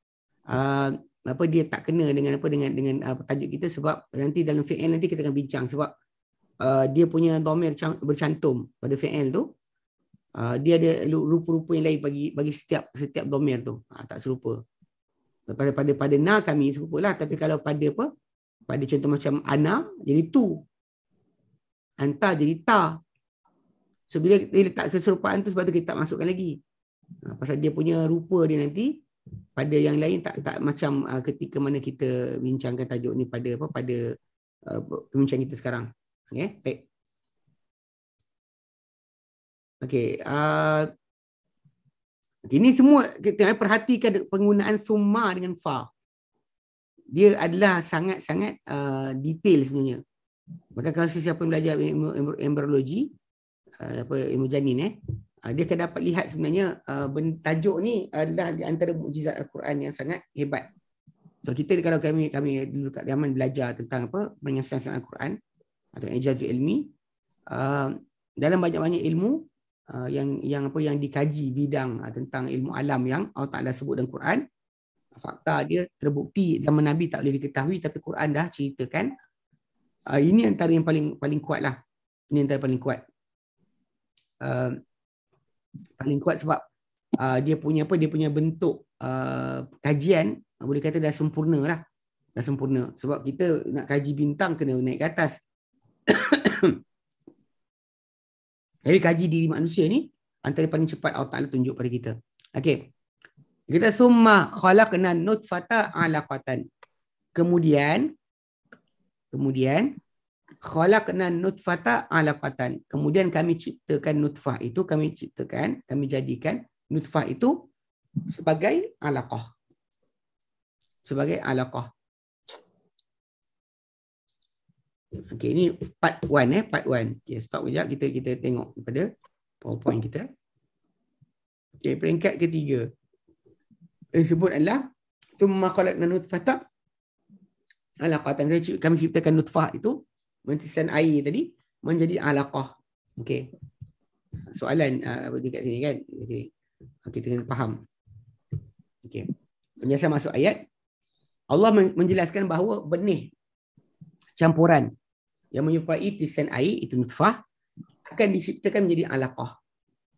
uh, apa dia tak kena dengan apa dengan dengan uh, tajuk kita sebab nanti dalam fi'il nanti kita akan bincang sebab uh, dia punya domir bercantum pada fi'il tu uh, dia ada rupa-rupa yang lain bagi bagi setiap setiap domir tu uh, tak serupa pada pada pada na kami serupalah tapi kalau pada apa pada contoh macam ana jadi tu anta jadi ta So bila dia letak keserupaan tu sebab tu kita tak masukkan lagi ha, pasal dia punya rupa dia nanti pada yang lain tak tak macam uh, ketika mana kita bincangkan tajuk ni pada apa pada pembincangan uh, kita sekarang okay? Okay, okey uh, ini semua kita perhatikan penggunaan summa dengan fa dia adalah sangat-sangat uh, detail sebenarnya maka kalau sesiapa belajar embryology uh, apa ilmu janin eh Ah, dia akan dapat lihat sebenarnya uh, tajuk ni adalah di antara mukjizat al-Quran yang sangat hebat. So kita kalau kami kami dulu kat zaman belajar tentang apa penyelesaian al-Quran atau ijaz ilmi uh, dalam banyak-banyak ilmu uh, yang yang apa yang dikaji bidang uh, tentang ilmu alam yang Allah Taala sebut dalam Quran fakta dia terbukti zaman Nabi tak boleh diketahui tapi Quran dah ceritakan uh, ini antara yang paling paling kuat lah ini antara yang paling kuat uh, paling kuat sebab uh, dia punya apa dia punya bentuk uh, kajian uh, boleh kata dah sempurna lah dah sempurna sebab kita nak kaji bintang kena naik ke atas [coughs] jadi kaji diri manusia ni antara paling cepat Allah Ta'ala tunjuk pada kita okay. kita summa khalaqna nutfata alaqatan kemudian kemudian khalaqna nutfata alaqatan. Ah, Kemudian kami ciptakan nutfah itu, kami ciptakan, kami jadikan nutfah itu sebagai alaqah. Sebagai alaqah. Okey, ini part 1 eh, part 1. Okey, stop kejap kita kita tengok pada PowerPoint kita. Okey, peringkat ketiga. Yang sebut adalah summa khalaqna nutfata alaqatan. Kami ciptakan nutfah itu mentisan air tadi menjadi alaqah. Okey. Soalan ah, apa uh, dekat sini kan? Okey. Ah, kita kena faham. Okey. Penjelasan masuk ayat Allah menjelaskan bahawa benih campuran yang menyerupai tisan air itu nutfah akan diciptakan menjadi alaqah.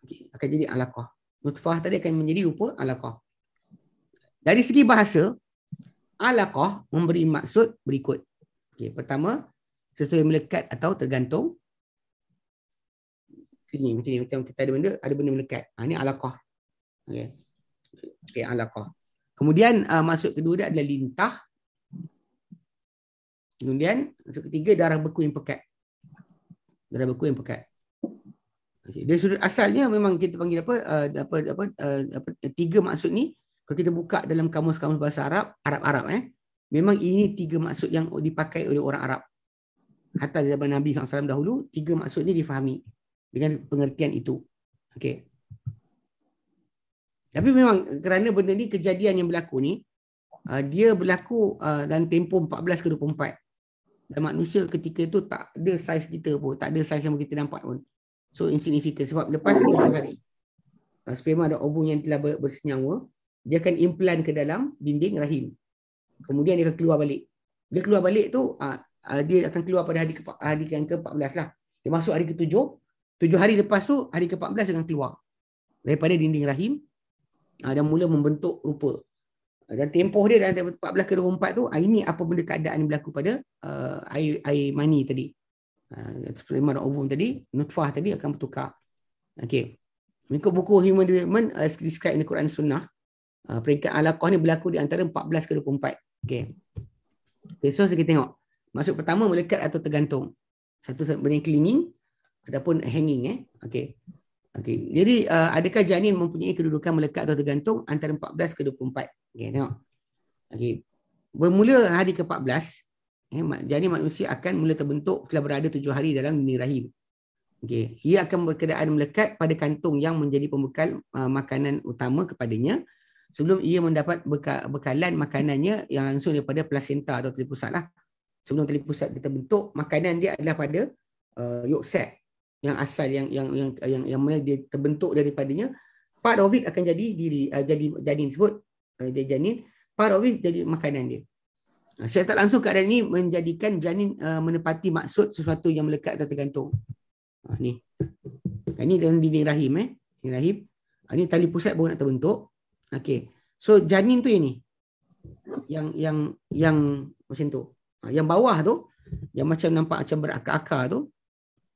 Okey, akan jadi alaqah. Nutfah tadi akan menjadi rupa alaqah. Dari segi bahasa, alaqah memberi maksud berikut. Okey, pertama, sesuatu yang melekat atau tergantung ini macam ni macam kita ada benda ada benda melekat ha, ini alaqah okey okey alaqah kemudian uh, masuk kedua dia adalah lintah kemudian masuk ketiga darah beku yang pekat darah beku yang pekat dia sudut asalnya memang kita panggil apa uh, apa apa, uh, apa tiga maksud ni kalau kita buka dalam kamus-kamus bahasa Arab, Arab-Arab eh, memang ini tiga maksud yang dipakai oleh orang Arab hatta di zaman Nabi SAW dahulu, tiga maksud ini difahami dengan pengertian itu. okay. Tapi memang kerana benda ni kejadian yang berlaku ni, uh, dia berlaku uh, dalam tempoh 14 ke 24. Dan manusia ketika itu tak ada saiz kita pun, tak ada saiz yang kita nampak pun. So insignificant sebab lepas itu hari. Uh, sperma ada ovum yang telah bersenyawa, dia akan implant ke dalam dinding rahim. Kemudian dia akan keluar balik. Dia keluar balik tu uh, uh, dia akan keluar pada hari ke hari yang ke-14 lah. Dia masuk hari ke-7. 7 hari lepas tu hari ke-14 akan keluar daripada dinding rahim uh, ah, dan mula membentuk rupa. Uh, dan tempoh dia dan 14 ke 24 tu uh, ini apa benda keadaan yang berlaku pada uh, air air mani tadi. Uh, sperma dan ovum tadi, nutfah tadi akan bertukar. Okey. Mengikut buku Human Development uh, Describe in the Quran Sunnah uh, Peringkat alaqah ni berlaku di antara 14 ke 24 Okay, okay So kita tengok Masuk pertama melekat atau tergantung. Satu benda yang clinging ataupun hanging eh. Okey. Okey. Jadi uh, adakah janin mempunyai kedudukan melekat atau tergantung antara 14 ke 24? Okey, tengok. Okey. Bermula hari ke-14, eh, janin manusia akan mula terbentuk setelah berada 7 hari dalam bumi rahim. Okey. Ia akan berkedudukan melekat pada kantung yang menjadi pembekal uh, makanan utama kepadanya sebelum ia mendapat bekalan makanannya yang langsung daripada plasenta atau telur lah sebelum tali pusat kita bentuk makanan dia adalah pada uh, yolk sac yang asal yang yang yang yang yang mana dia terbentuk daripadanya part of it akan jadi diri uh, jadi janin sebut uh, jadi janin part of it jadi makanan dia uh, saya tak langsung keadaan ini menjadikan janin uh, menepati maksud sesuatu yang melekat atau tergantung. Ha, ni. Ini dalam dinding rahim eh. Dinding rahim. Ha, ini tali pusat baru nak terbentuk. Okey. So janin tu ini Yang yang yang macam tu. Ha, yang bawah tu yang macam nampak macam berakar-akar tu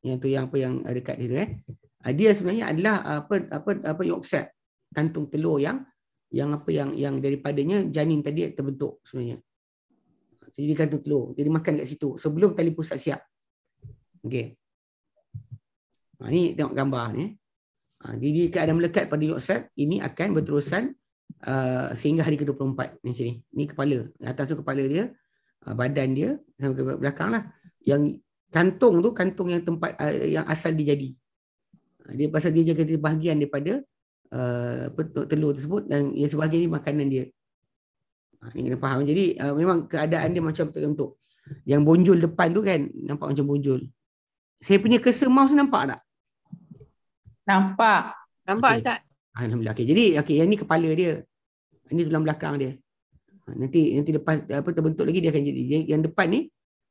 yang tu yang apa yang dekat dia tu eh ha, dia sebenarnya adalah apa apa apa yoksat kantung telur yang yang apa yang yang daripadanya janin tadi terbentuk sebenarnya ha, jadi kantung telur jadi makan kat situ sebelum tali pusat siap okey ha, ni tengok gambar ni eh. ha, jadi kalau ada melekat pada yoksat ini akan berterusan uh, sehingga hari ke-24 ni sini ni kepala atas tu kepala dia Ha, badan dia sampai ke belakang lah. Yang kantung tu kantung yang tempat ah, yang asal dia jadi. Ha, dia pasal dia jaga bahagian daripada uh, telur tersebut dan yang sebahagian ni makanan dia. Ha, ini faham. Jadi uh, memang keadaan dia macam tertentu. Yang bonjol depan tu kan nampak macam bonjol. Saya punya cursor mouse nampak tak? Nampak. Nampak okay. Ustaz. Alhamdulillah. Okay. Jadi okay, yang ni kepala dia. Ini tulang belakang dia. Ha, nanti nanti lepas apa terbentuk lagi dia akan jadi yang depan ni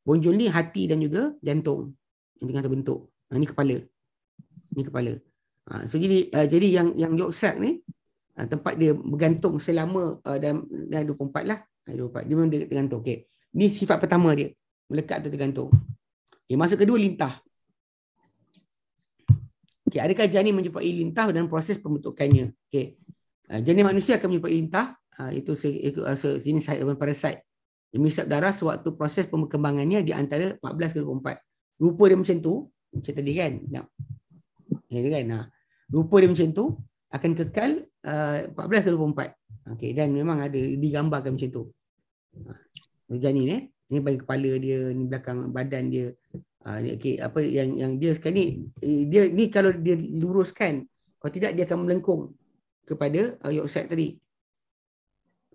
bonjol ni hati dan juga jantung yang tengah terbentuk ha, ni kepala ni kepala ha, so jadi uh, jadi yang yang yoksak ni uh, tempat dia bergantung selama uh, dalam, dalam 24 lah 24 ha, dia memang tergantung okey ni sifat pertama dia melekat atau tergantung okay, masuk kedua lintah okey adakah janin menjumpai lintah dan proses pembentukannya okey uh, janin manusia akan menjumpai lintah Ah, itu ikut eh, ah, so, sini saya pun parasite. Dia darah sewaktu proses pembangkangannya di antara 14 ke 24. Rupa dia macam tu, macam tadi kan. Ya. Ya kan. Nah. Rupa dia macam tu akan kekal uh, ah, 14 ke 24. Okey dan memang ada digambarkan macam tu. ni, eh. Ini bagi kepala dia, ni belakang badan dia. Uh, okay. apa yang yang dia sekarang ni eh, dia ni kalau dia luruskan kalau tidak dia akan melengkung kepada uh, yoksak tadi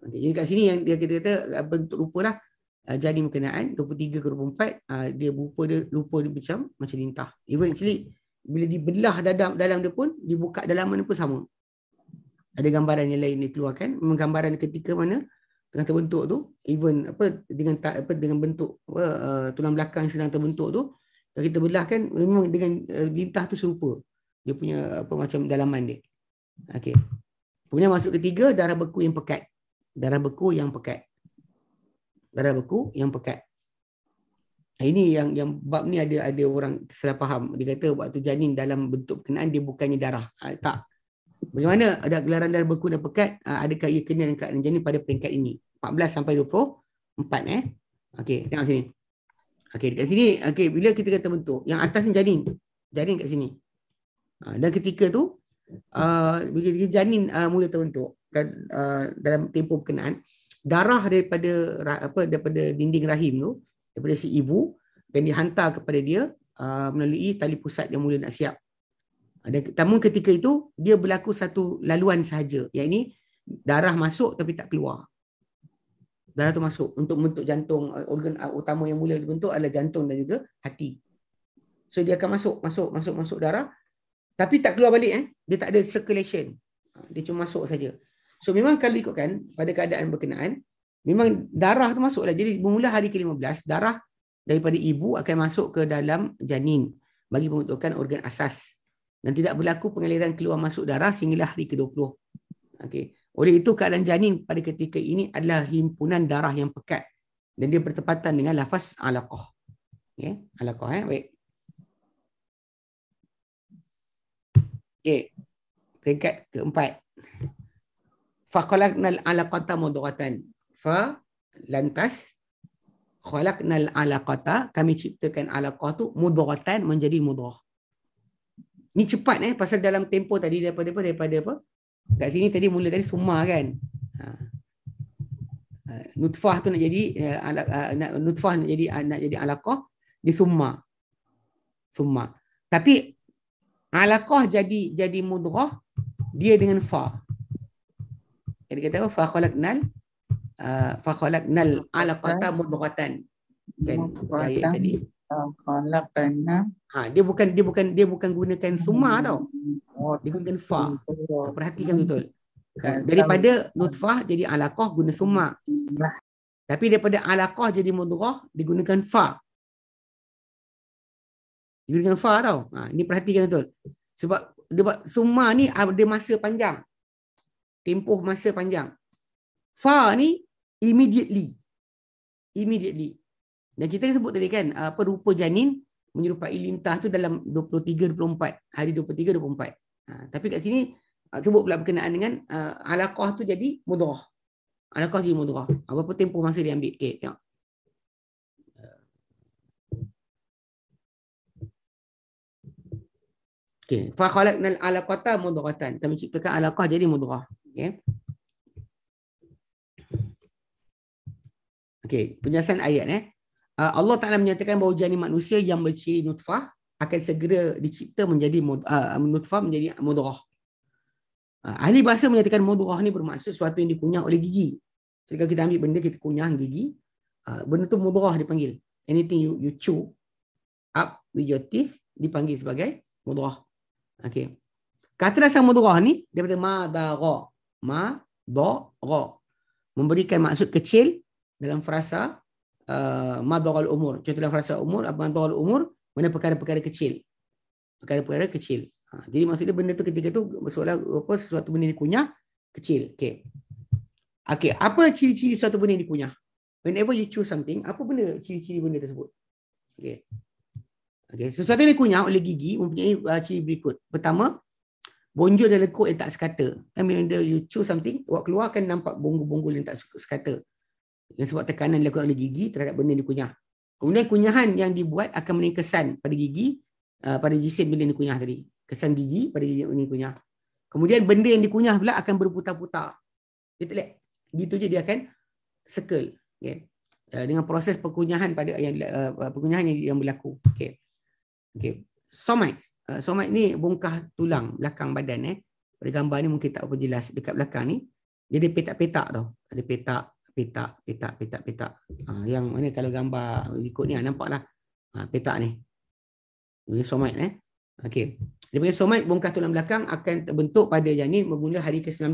Okay. Jadi kat sini yang dia kata, -kata bentuk rupalah uh, jadi berkenaan tiga ke 24 uh, dia rupa dia lupa dia macam macam lintah. Even actually bila dibelah dalam dalam dia pun dibuka dalam mana pun sama. Ada gambaran yang lain dikeluarkan, menggambaran ketika mana dengan terbentuk tu even apa dengan tak apa dengan bentuk apa, uh, tulang belakang sedang terbentuk tu kalau kita belahkan memang dengan uh, lintah tu serupa dia punya apa macam dalaman dia okey kemudian masuk ketiga darah beku yang pekat darah beku yang pekat. Darah beku yang pekat. Ini yang yang bab ni ada ada orang salah faham. Dia kata waktu janin dalam bentuk perkenaan dia bukannya darah. Ha, tak. Bagaimana ada gelaran darah beku dan pekat? Ha, adakah ia kena dengan keadaan janin pada peringkat ini? 14 sampai 24 eh. Okey, tengok sini. Okey, dekat sini. Okey, bila kita kata bentuk, yang atas ni janin. Janin kat sini. Ha, dan ketika tu, uh, bila janin uh, mula terbentuk kan uh, dalam tempoh berkenaan darah daripada apa daripada dinding rahim tu daripada si ibu dan dihantar kepada dia uh, melalui tali pusat yang mula nak siap. Uh, dan, namun ketika itu dia berlaku satu laluan sahaja yakni darah masuk tapi tak keluar. Darah tu masuk untuk membentuk jantung uh, organ uh, utama yang mula dibentuk adalah jantung dan juga hati. So dia akan masuk masuk masuk masuk darah tapi tak keluar balik eh dia tak ada circulation. Dia cuma masuk saja. So memang kalau ikutkan pada keadaan berkenaan, memang darah tu masuklah. Jadi bermula hari ke-15, darah daripada ibu akan masuk ke dalam janin bagi pembentukan organ asas. Dan tidak berlaku pengaliran keluar masuk darah sehinggalah hari ke-20. Okay. Oleh itu, keadaan janin pada ketika ini adalah himpunan darah yang pekat. Dan dia bertepatan dengan lafaz alaqah. Okay. Alaqah, eh? baik. Okay. Peringkat keempat. Fakolaknal alaqata mudghatan. Fa lantas khalaqnal alaqata kami ciptakan alaqah tu mudghatan menjadi mudghah. Ni cepat eh pasal dalam tempo tadi daripada apa daripada apa? Kat sini tadi mula tadi summa kan. Ha. ha nutfah tu nak jadi eh, eh, nak uh, nutfah nak jadi uh, nak jadi alaqah di summa. Summa. Tapi alaqah jadi jadi mudghah dia dengan fa. Jadi kata apa? Fakhalaknal uh, Fakhalaknal Alakata mudghatan Kan ayat tadi Fakhalakana ha, Dia bukan dia bukan dia bukan gunakan summa hmm. tau oh, Dia gunakan fa ha, Perhatikan betul kan, ha, Daripada nutfah jadi alakoh guna summa Tapi daripada alakoh jadi mudghah Digunakan fa Digunakan fa tau ha, Ini perhatikan betul Sebab dia buat summa ni ada masa panjang tempoh masa panjang. Fa ni immediately. Immediately. Dan kita sebut tadi kan apa rupa janin menyerupai lintah tu dalam 23 24, hari 23 24. Ha, tapi kat sini uh, sebut pula berkenaan dengan uh, alaqah tu jadi mudrah. Alaqah jadi mudrah. Apa tempoh masa dia ambil? Okey, tengok. Okey, fa khalaqnal alaqata mudghatan. Kami ciptakan alaqah jadi mudghah. Okey. Okey, penjelasan ayat eh. Ah, Allah Taala menyatakan bahawa janin manusia yang berciri nutfah akan segera dicipta menjadi mud, ah, nutfah menjadi mudghah. Ah, ahli bahasa menyatakan mudghah ni bermaksud sesuatu yang dikunyah oleh gigi. Jadi kita ambil benda kita kunyah gigi, uh, benda tu mudghah dipanggil. Anything you you chew up with your teeth dipanggil sebagai mudghah. Okey. Kata asal mudghah ni daripada madara. Ma do ra. Memberikan maksud kecil dalam frasa uh, madaral umur. Contoh dalam frasa umur apa madaral umur? Mana perkara-perkara kecil. Perkara-perkara kecil. Ha, jadi maksudnya benda tu ketika tu seolah apa sesuatu benda dikunyah kecil. Okey. Okey, apa ciri-ciri sesuatu benda dikunyah? Whenever you choose something, apa benda ciri-ciri benda tersebut? Okey. Okay. Sesuatu yang dikunyah oleh gigi mempunyai uh, ciri berikut. Pertama, bonjol dan lekuk yang tak sekata. And when you chew something, buat keluar nampak bonggol-bonggol yang tak sekata. Yang sebab tekanan dilakukan oleh gigi terhadap benda yang dikunyah. Kemudian kunyahan yang dibuat akan memberi kesan pada gigi, uh, pada jisim benda yang dikunyah tadi. Kesan gigi pada gigi yang dikunyah. Kemudian benda yang dikunyah pula akan berputar-putar. Dia terlihat. Gitu je dia akan circle. Okay. Uh, dengan proses perkunyahan pada yang uh, perkunyahan yang, yang berlaku. Okay. Okey. Somax. Uh, somax ni bongkah tulang belakang badan eh. Pada gambar ni mungkin tak apa jelas dekat belakang ni. Jadi ada petak-petak tau. Ada petak, petak, petak, petak, petak. Ha, yang mana kalau gambar ikut ni ha, nampaklah. Ha, petak ni. Ini somax eh. Okey. Dia punya somax bongkah tulang belakang akan terbentuk pada janin bermula hari ke-19.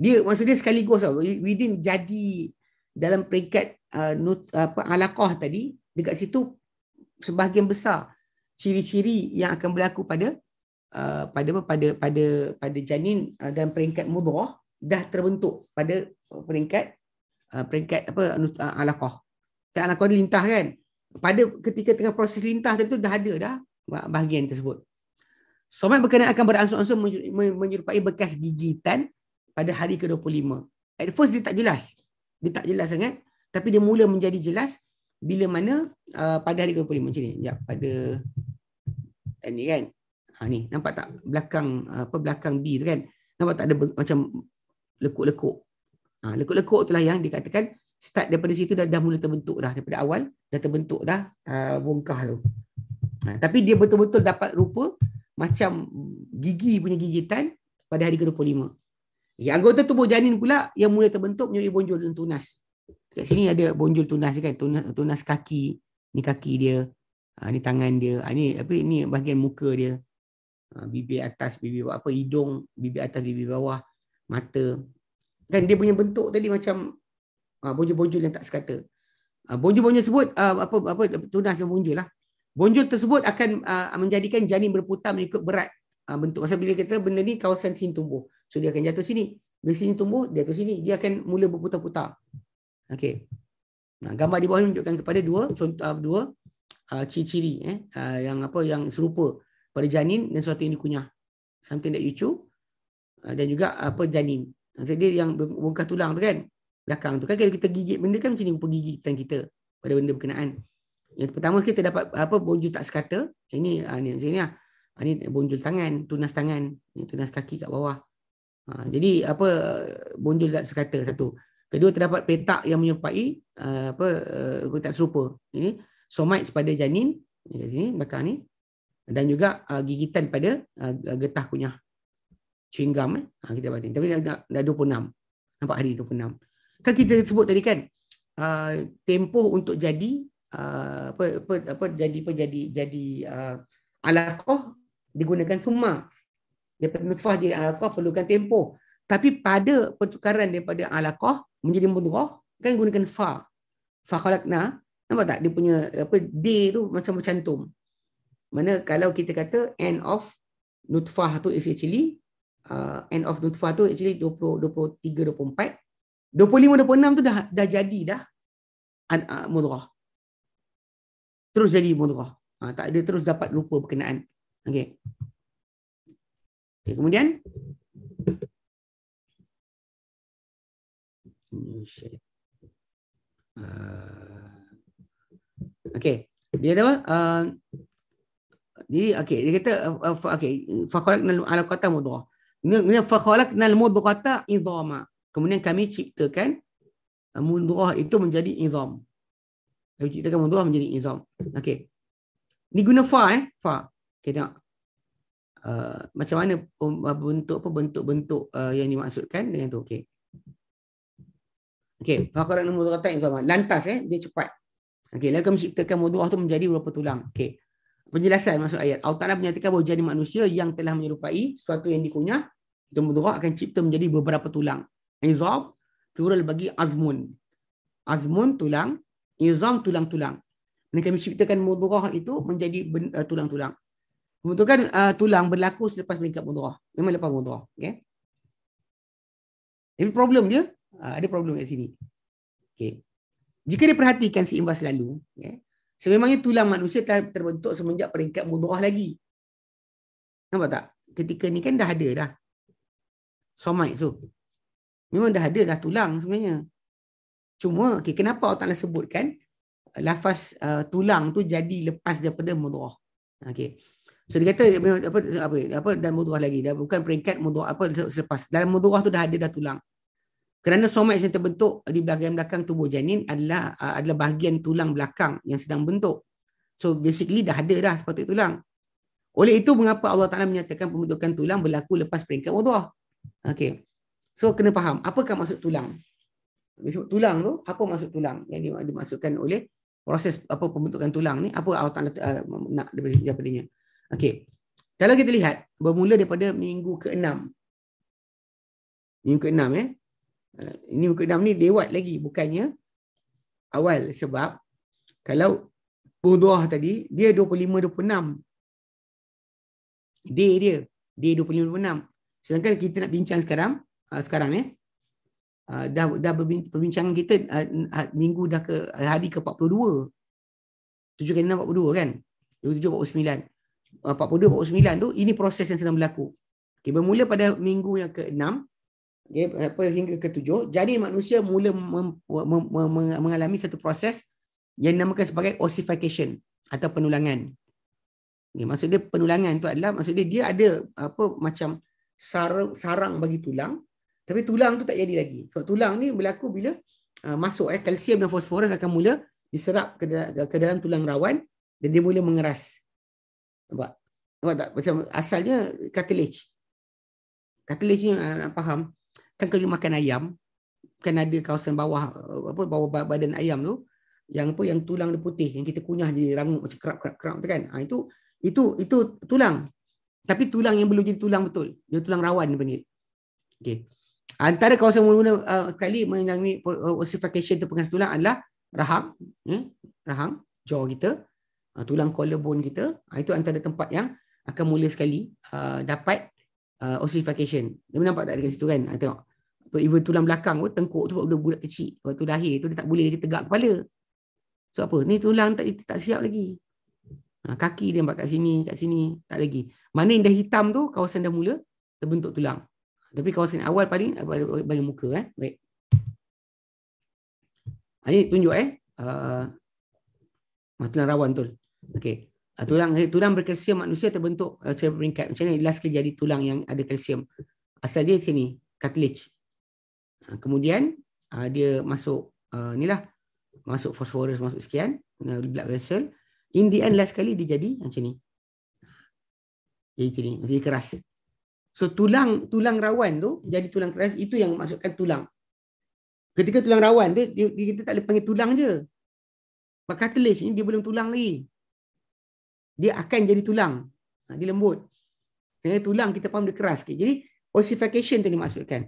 Dia maksud dia sekaligus tau. Within jadi dalam peringkat uh, nut, apa alaqah tadi dekat situ sebahagian besar ciri-ciri yang akan berlaku pada uh, pada pada pada pada janin uh, dan peringkat mudhah dah terbentuk pada peringkat uh, peringkat apa uh, alaqah. Tak alaqah lintah kan. Pada ketika tengah proses lintah tadi tu dah ada dah bahagian tersebut. Somat berkenaan akan beransur-ansur menyerupai bekas gigitan pada hari ke-25. At first dia tak jelas. Dia tak jelas sangat. Tapi dia mula menjadi jelas bila mana uh, pada hari ke-25 macam ni jap pada eh, ni kan ha ni nampak tak belakang apa belakang B tu kan nampak tak ada ber- macam lekuk-lekuk ha lekuk-lekuk itulah yang dikatakan start daripada situ dah dah mula terbentuk dah daripada awal dah terbentuk dah uh, bongkah tu ha, tapi dia betul-betul dapat rupa macam gigi punya gigitan pada hari ke-25 yang anggota tubuh janin pula yang mula terbentuk menjadi bonjol dan tunas Kat sini ada bonjol tunas kan, tunas, tunas kaki. Ni kaki dia. Ha, ni tangan dia. Ha, ni apa ni bahagian muka dia. Ha, bibir atas, bibir bawah, apa hidung, bibir atas, bibir bawah, mata. Kan dia punya bentuk tadi macam ha, bonjol-bonjol yang tak sekata. Ha, bonjol-bonjol sebut uh, apa apa tunas dan bonjol lah. Bonjol tersebut akan uh, menjadikan janin berputar mengikut berat uh, bentuk. Masa bila kita benda ni kawasan sini tumbuh. So dia akan jatuh sini. Bila sini tumbuh, dia jatuh sini. Dia akan mula berputar-putar. Okey. Nah, gambar di bawah ini menunjukkan kepada dua contoh dua uh, ciri-ciri eh uh, yang apa yang serupa pada janin dan sesuatu yang dikunyah. Something that you chew uh, dan juga uh, apa janin. Maksudnya dia yang bongkah tulang tu kan. Belakang tu kan kalau kita gigit benda kan macam ni rupa gigitan kita pada benda berkenaan. Yang pertama kita dapat apa bonjol tak sekata. Ini uh, ni sini ah. Uh, ini lah. bonjol tangan, tunas tangan, ini tunas kaki kat bawah. Uh, jadi apa bonjol tak sekata satu. Kedua terdapat petak yang menyerupai uh, apa uh, kita serupa. Ini somites pada janin di sini bakar ni dan juga uh, gigitan pada getah kunyah cinggam gum eh. Ha, kita banding. Tapi dah, dah 26. Nampak hari 26. Kan kita sebut tadi kan tempoh untuk jadi apa apa apa jadi apa jadi jadi uh, alaqah digunakan summa daripada nutfah jadi alaqah perlukan tempoh tapi pada pertukaran daripada alaqah menjadi mudghah kan gunakan fa fa khalaqna nampak tak dia punya apa D tu macam mencantum mana kalau kita kata end of nutfah tu is actually uh, end of nutfah tu actually 20 23 24 25 26 tu dah dah jadi dah uh, mudghah terus jadi mudghah ha, tak ada terus dapat lupa berkenaan okey okay, kemudian Ah. Okay. Dia ada apa? Uh, jadi okay. Dia kata uh, okay. Fakhalak nal kata mudrah. Kemudian fakhalak nal kata idhama. Kemudian kami ciptakan mudrah itu menjadi idham. Kami ciptakan mudrah menjadi idham. Okay. Ni guna fa eh. Fa. Okay tengok. Uh, macam mana bentuk apa bentuk uh, yang dimaksudkan dengan tu okey Okey, perkara nombor dua kata yang sama. Lantas eh, dia cepat. Okey, lalu kami ciptakan mudhah tu menjadi beberapa tulang. Okey. Penjelasan masuk ayat. Allah Taala menyatakan bahawa jadi manusia yang telah menyerupai sesuatu yang dikunyah, itu mudhah akan cipta menjadi beberapa tulang. Izab plural bagi azmun. Azmun tulang, izam tulang-tulang. Dan kami ciptakan mudhah itu menjadi ben, uh, tulang-tulang. Membutuhkan uh, eh, tulang berlaku selepas meningkat mudhah. Memang lepas mudhah. Okay. Tapi problem dia, uh, ada problem kat sini. Okay. Jika diperhatikan si imbas lalu, yeah, sememangnya tulang manusia telah terbentuk semenjak peringkat mudah lagi. Nampak tak? Ketika ni kan dah ada dah. Somite so. Memang dah ada dah tulang sebenarnya. Cuma, okay, kenapa orang Ta'ala sebutkan eh, lafaz uh, tulang tu jadi lepas daripada mudah Okay. So dia kata apa apa apa dan mudrah lagi dah bukan peringkat mudrah apa selepas dalam mudrah tu dah ada dah tulang. Kerana somax yang terbentuk di bahagian belakang tubuh janin adalah uh, adalah bahagian tulang belakang yang sedang bentuk. So basically dah ada dah sepatutnya tulang. Oleh itu mengapa Allah Taala menyatakan pembentukan tulang berlaku lepas peringkat wudhu'. Okay, So kena faham apakah maksud tulang? Maksud tulang tu apa maksud tulang? Yang dimaksudkan oleh proses apa pembentukan tulang ni apa Allah Taala uh, nak daripadanya. Okay, Kalau kita lihat bermula daripada minggu ke-6. Minggu ke-6 eh Eh, ini muka enam ni Dewat lagi bukannya awal sebab kalau Budoah tadi dia 25 26 D dia D 25 26 sedangkan kita nak bincang sekarang ah, sekarang eh dah dah perbincangan kita ah, minggu dah ke hari ke 42 7 kali 6 42 kan 27 49 42 49 tu ini proses yang sedang berlaku okay, bermula pada minggu yang ke-6 okay, apa hingga ketujuh janin manusia mula mem, mem, mem, mem, mengalami satu proses yang dinamakan sebagai ossification atau penulangan. Okay, maksud dia penulangan itu adalah maksud dia dia ada apa macam sarang, sarang bagi tulang tapi tulang tu tak jadi lagi. Sebab tulang ni berlaku bila uh, masuk eh kalsium dan fosforus akan mula diserap ke, ke dalam tulang rawan dan dia mula mengeras. Nampak? Nampak tak? Macam asalnya cartilage. Cartilage ni uh, nak faham kan kalau you makan ayam kan ada kawasan bawah apa bawah badan ayam tu yang apa yang tulang dia putih yang kita kunyah jadi rangup macam kerap kerap kerap tu kan ha, itu itu itu tulang tapi tulang yang belum jadi tulang betul dia tulang rawan dia panggil okey antara kawasan mula-mula uh, kali menangani uh, ossification tu pengenal tulang adalah rahang hmm? rahang jaw kita uh, tulang collarbone kita ha, itu antara tempat yang akan mula sekali uh, dapat uh, ossification. Dia nampak tak dekat situ kan? Ha, tengok even tulang belakang pun tengkuk tu sebab budak kecil waktu lahir tu dia tak boleh lagi tegak kepala So apa ni tulang tak tak siap lagi ha, kaki dia nampak kat sini kat sini tak lagi mana yang dah hitam tu kawasan dah mula terbentuk tulang tapi kawasan awal paling bagi muka eh baik ini ha, tunjuk eh uh, tulang rawan tu okey uh, tulang tulang berkalsium manusia terbentuk uh, secara peringkat macam ni last kali jadi tulang yang ada kalsium asal dia sini cartilage Ah, kemudian uh, dia masuk uh, ah, inilah masuk fosforus masuk sekian uh, blood vessel in the end last kali dia jadi macam ni jadi sini jadi keras so tulang tulang rawan tu jadi tulang keras itu yang masukkan tulang ketika tulang rawan tu dia, dia, kita tak boleh panggil tulang je cartilage ni dia belum tulang lagi dia akan jadi tulang dia lembut Sebenarnya tulang kita faham dia keras sikit. Jadi ossification tu dimaksudkan.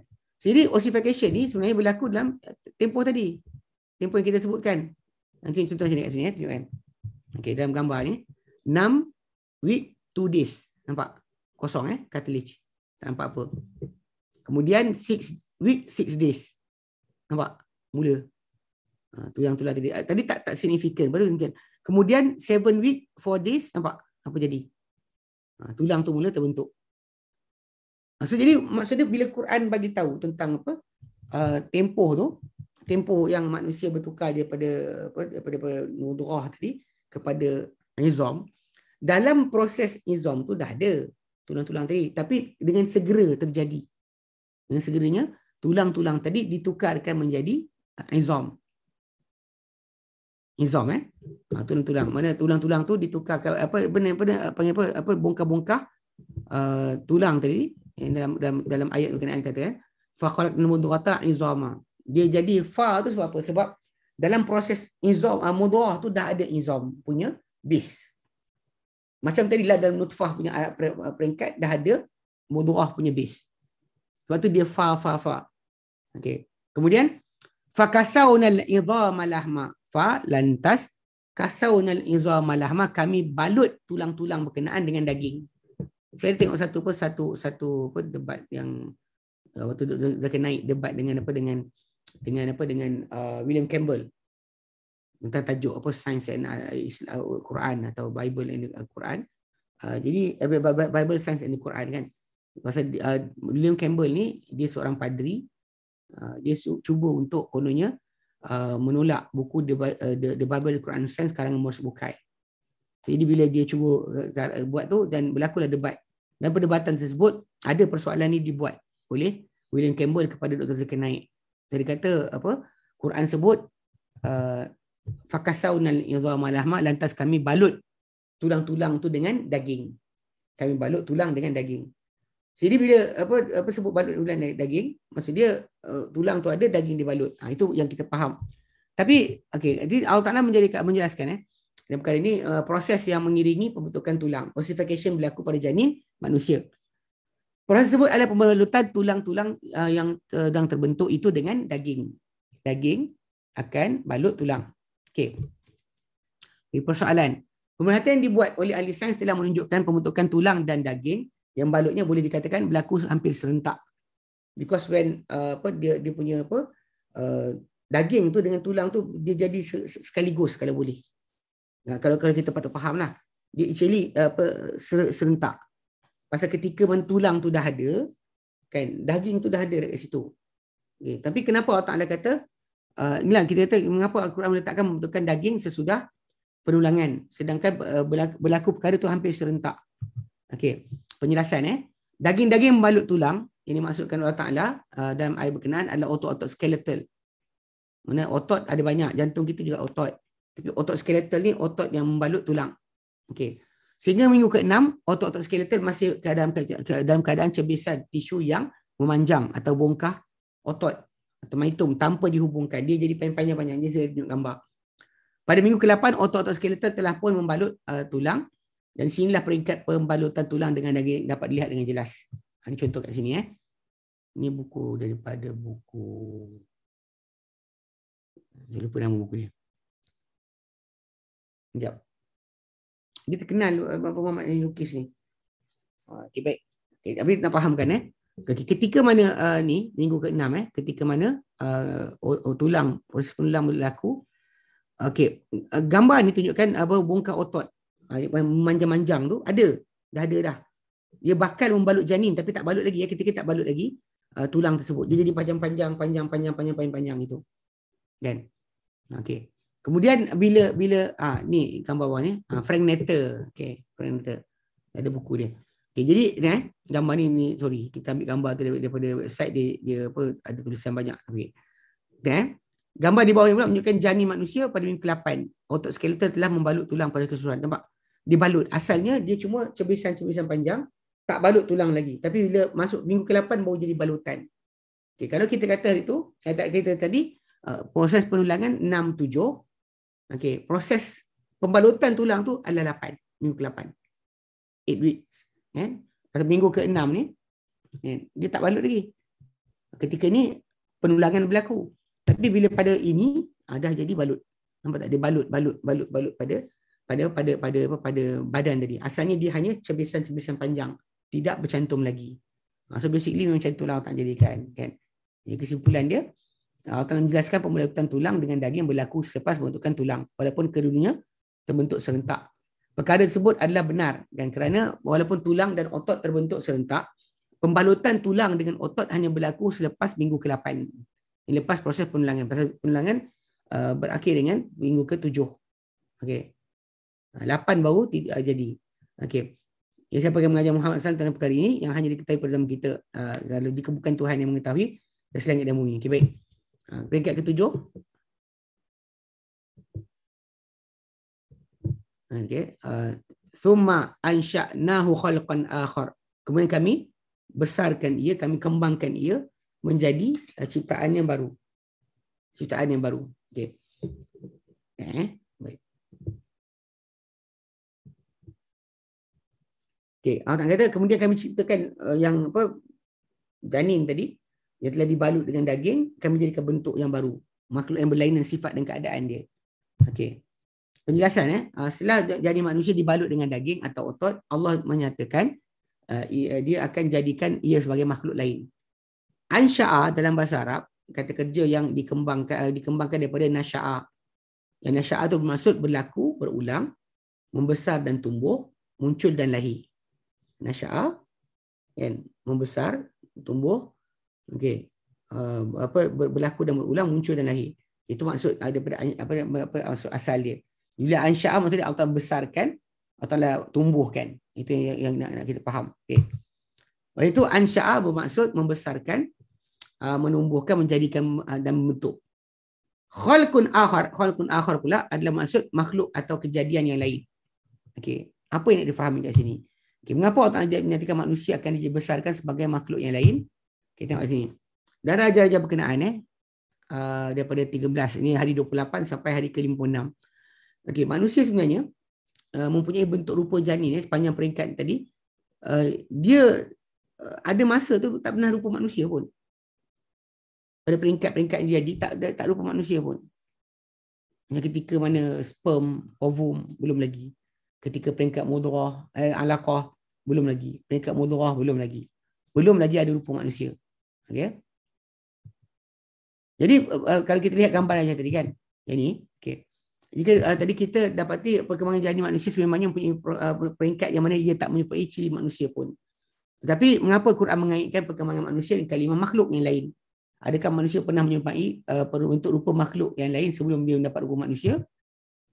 Jadi ossification ni sebenarnya berlaku dalam tempoh tadi. Tempoh yang kita sebutkan. Nanti contoh sini, dekat sini ya, eh, tengok kan. Okey, dalam gambar ni 6 week 2 days. Nampak? Kosong eh, cartilage. Tak nampak apa. Kemudian 6 week 6 days. Nampak? Mula. Ha, tulang tulang tadi. Ah, tadi tak tak signifikan. Baru mungkin. Kemudian 7 week 4 days nampak apa jadi? Ha, tulang tu mula terbentuk. Maksud jadi maksud dia bila Quran bagi tahu tentang apa uh, tempoh tu, tempoh yang manusia bertukar daripada apa daripada, daripada mudrah tadi kepada izom, dalam proses izom tu dah ada tulang-tulang tadi tapi dengan segera terjadi. Dengan segeranya tulang-tulang tadi ditukarkan menjadi uh, izom. Izom eh? Ah, tulang-tulang. Mana tulang-tulang tu ditukarkan apa benda apa panggil apa apa bongkah-bongkah uh, tulang tadi dalam dalam dalam ayat berkenaan kata kan eh. fa khalaqna mudghata izama dia jadi fa tu sebab apa sebab dalam proses izam ah, mudghah tu dah ada izam punya base. macam tadi lah dalam nutfah punya ayat ah, peringkat dah ada mudghah punya base. sebab tu dia fa fa fa okey kemudian fa kasawna al fa lantas kasawna al kami balut tulang-tulang berkenaan dengan daging saya tengok satu pun satu satu apa debat yang uh, waktu duduk Zakir naik debat dengan apa dengan dengan apa dengan uh, William Campbell tentang tajuk apa science and uh, Islam, uh, Quran atau Bible and uh, Quran. Uh, jadi eh, Bible science and Quran kan. Pasal uh, William Campbell ni dia seorang padri uh, dia cuba untuk kononnya menolak buku The, The, Bible Quran Science sekarang Morris Bukai. Jadi bila dia cuba eh, eh, buat tu dan berlakulah debat. Dan perdebatan tersebut ada persoalan ni dibuat oleh William Campbell kepada Dr. Zakir Naik. Jadi kata apa? Quran sebut uh, eh, fakasaun al-idhama lahma lantas kami balut tulang-tulang tu dengan daging. Kami balut tulang dengan daging. Jadi bila apa apa sebut balut tulang dengan daging, maksud dia uh, tulang tu ada daging dibalut. Ha, itu yang kita faham. Tapi okey, jadi Allah Taala menjadikan menjelaskan eh dan perkara ini uh, proses yang mengiringi pembentukan tulang. Ossification berlaku pada janin manusia. Proses tersebut adalah pemelutan tulang-tulang uh, yang sedang uh, terbentuk itu dengan daging. Daging akan balut tulang. Okey. persoalan. Pemerhatian yang dibuat oleh ahli sains telah menunjukkan pembentukan tulang dan daging yang balutnya boleh dikatakan berlaku hampir serentak. Because when uh, apa dia dia punya apa uh, daging tu dengan tulang tu dia jadi sekaligus kalau boleh Ya, kalau kalau kita patut fahamlah dia actually apa serentak pasal ketika mana tulang tu dah ada kan daging tu dah ada dekat situ okay. tapi kenapa Allah Taala kata uh, inilah kita kata mengapa Al-Quran meletakkan membutuhkan daging sesudah penulangan sedangkan uh, berlaku, berlaku perkara tu hampir serentak Okay, penjelasan eh daging-daging membalut tulang ini maksudkan Allah Taala uh, dalam ayat berkenaan adalah otot-otot skeletal mana otot ada banyak jantung kita juga otot tapi otot skeletal ni otot yang membalut tulang. Okey. Sehingga minggu ke-6, otot-otot skeletal masih dalam keadaan, dalam keadaan cebisan tisu yang memanjang atau bongkah otot atau mitom tanpa dihubungkan. Dia jadi panjang-panjang. Dia saya tunjuk gambar. Pada minggu ke-8, otot-otot skeletal telah pun membalut uh, tulang. Dan sinilah peringkat pembalutan tulang dengan daging dapat dilihat dengan jelas. Ini ha, contoh kat sini. Eh. Ini buku daripada buku... Saya lupa nama buku ni. Sekejap. Dia terkenal eh, Apa Muhammad yang lukis ni. Ah, okey, baik. Okay, tapi nak fahamkan eh. Ketika mana uh, ni, minggu ke-6 eh. Ketika mana uh, oh, tulang, proses penulang berlaku. Okey, uh, gambar ni tunjukkan apa bongkar otot. Uh, manjang-manjang tu ada. Dah ada dah. Dia bakal membalut janin tapi tak balut lagi. Ya. Ketika tak balut lagi uh, tulang tersebut. Dia jadi panjang-panjang, panjang-panjang, panjang-panjang itu. Kan? Okey. Kemudian bila bila ah ni gambar bawah ni, ah, Frank Netter. Okey, Frank Netter. Ada buku dia. Okey, jadi ni eh, gambar ni ni sorry, kita ambil gambar tu daripada website dia dia apa ada tulisan banyak. Okey. Then eh. gambar di bawah ni pula menunjukkan janin manusia pada minggu ke-8. Otot skeletal telah membalut tulang pada keseluruhan. Nampak? Dia balut. Asalnya dia cuma cebisan-cebisan panjang, tak balut tulang lagi. Tapi bila masuk minggu ke-8 baru jadi balutan. Okey, kalau kita kata itu, kata kita tadi, Uh, proses penulangan 6 7 Okay, proses pembalutan tulang tu adalah lapan, minggu ke-8. 8 weeks. Kan? Pada minggu ke enam ni, kan? dia tak balut lagi. Ketika ni, penulangan berlaku. Tapi bila pada ini, ah, dah jadi balut. Nampak tak? Dia balut, balut, balut, balut pada pada pada pada apa pada badan tadi. Asalnya dia hanya cebisan-cebisan panjang, tidak bercantum lagi. Ah, so basically memang cantum lah tak jadikan kan. Jadi kesimpulan dia, akan ah, menjelaskan pembentukan tulang dengan daging berlaku selepas pembentukan tulang walaupun kedua terbentuk serentak. Perkara tersebut adalah benar dan kerana walaupun tulang dan otot terbentuk serentak, pembalutan tulang dengan otot hanya berlaku selepas minggu ke-8. Lepas proses penulangan. Proses penulangan uh, berakhir dengan minggu ke-7. Okey. 8 ah, baru tidak ah, jadi. Okay, Ya, siapa yang mengajar Muhammad SAW tentang perkara ini yang hanya diketahui pada zaman kita. Uh, kalau jika bukan Tuhan yang mengetahui, dari selangit dan bumi. Okay. baik. Ha, peringkat ketujuh. Okay. Uh, thumma ansha'nahu khalqan akhar. Kemudian kami besarkan ia, kami kembangkan ia menjadi uh, ciptaan yang baru. Ciptaan yang baru. Okay. Okay. Eh, baik. Okay. kata kemudian kami ciptakan uh, yang apa janin tadi yang telah dibalut dengan daging akan menjadikan bentuk yang baru makhluk yang berlainan sifat dan keadaan dia okey penjelasan eh ah, setelah jadi manusia dibalut dengan daging atau otot Allah menyatakan uh, dia akan jadikan ia sebagai makhluk lain ansha'a dalam bahasa Arab kata kerja yang dikembangkan uh, dikembangkan daripada nasha'a yang nasha'a itu bermaksud berlaku berulang membesar dan tumbuh muncul dan lahir nasha'a kan membesar tumbuh okey uh, apa berlaku dan berulang muncul dan lahir itu maksud ada daripada apa apa maksud asal dia bila ansya'a maksudnya Allah besarkan atau lah tumbuhkan itu yang yang nak, nak kita faham okey oleh itu ansya'a bermaksud membesarkan uh, menumbuhkan menjadikan uh, dan membentuk khalqun akhar khalqun akhar pula adalah maksud makhluk atau kejadian yang lain okey apa yang nak difahami kat sini Okay, mengapa Allah Ta'ala menyatakan manusia akan dibesarkan sebagai makhluk yang lain? Kita tengok sini. Dan raja berkenaan eh. Uh, daripada 13. Ini hari 28 sampai hari ke-56. Okey, manusia sebenarnya uh, mempunyai bentuk rupa janin eh, sepanjang peringkat tadi. Uh, dia uh, ada masa tu tak pernah rupa manusia pun. Pada peringkat-peringkat dia jadi, tak, tak, tak rupa manusia pun. Hanya ketika mana sperm, ovum, belum lagi. Ketika peringkat mudrah, eh, alaqah, belum lagi. Peringkat mudrah, belum lagi. Belum lagi ada rupa manusia. Okey. Jadi uh, kalau kita lihat gambar yang tadi kan. Yang ni, okey. Jika uh, tadi kita dapati perkembangan janin manusia sebenarnya mempunyai peringkat yang mana ia tak menyerupai ciri manusia pun. Tetapi mengapa Quran mengaitkan perkembangan manusia dengan kalimah makhluk yang lain? Adakah manusia pernah menyerupai uh, untuk rupa makhluk yang lain sebelum dia mendapat rupa manusia?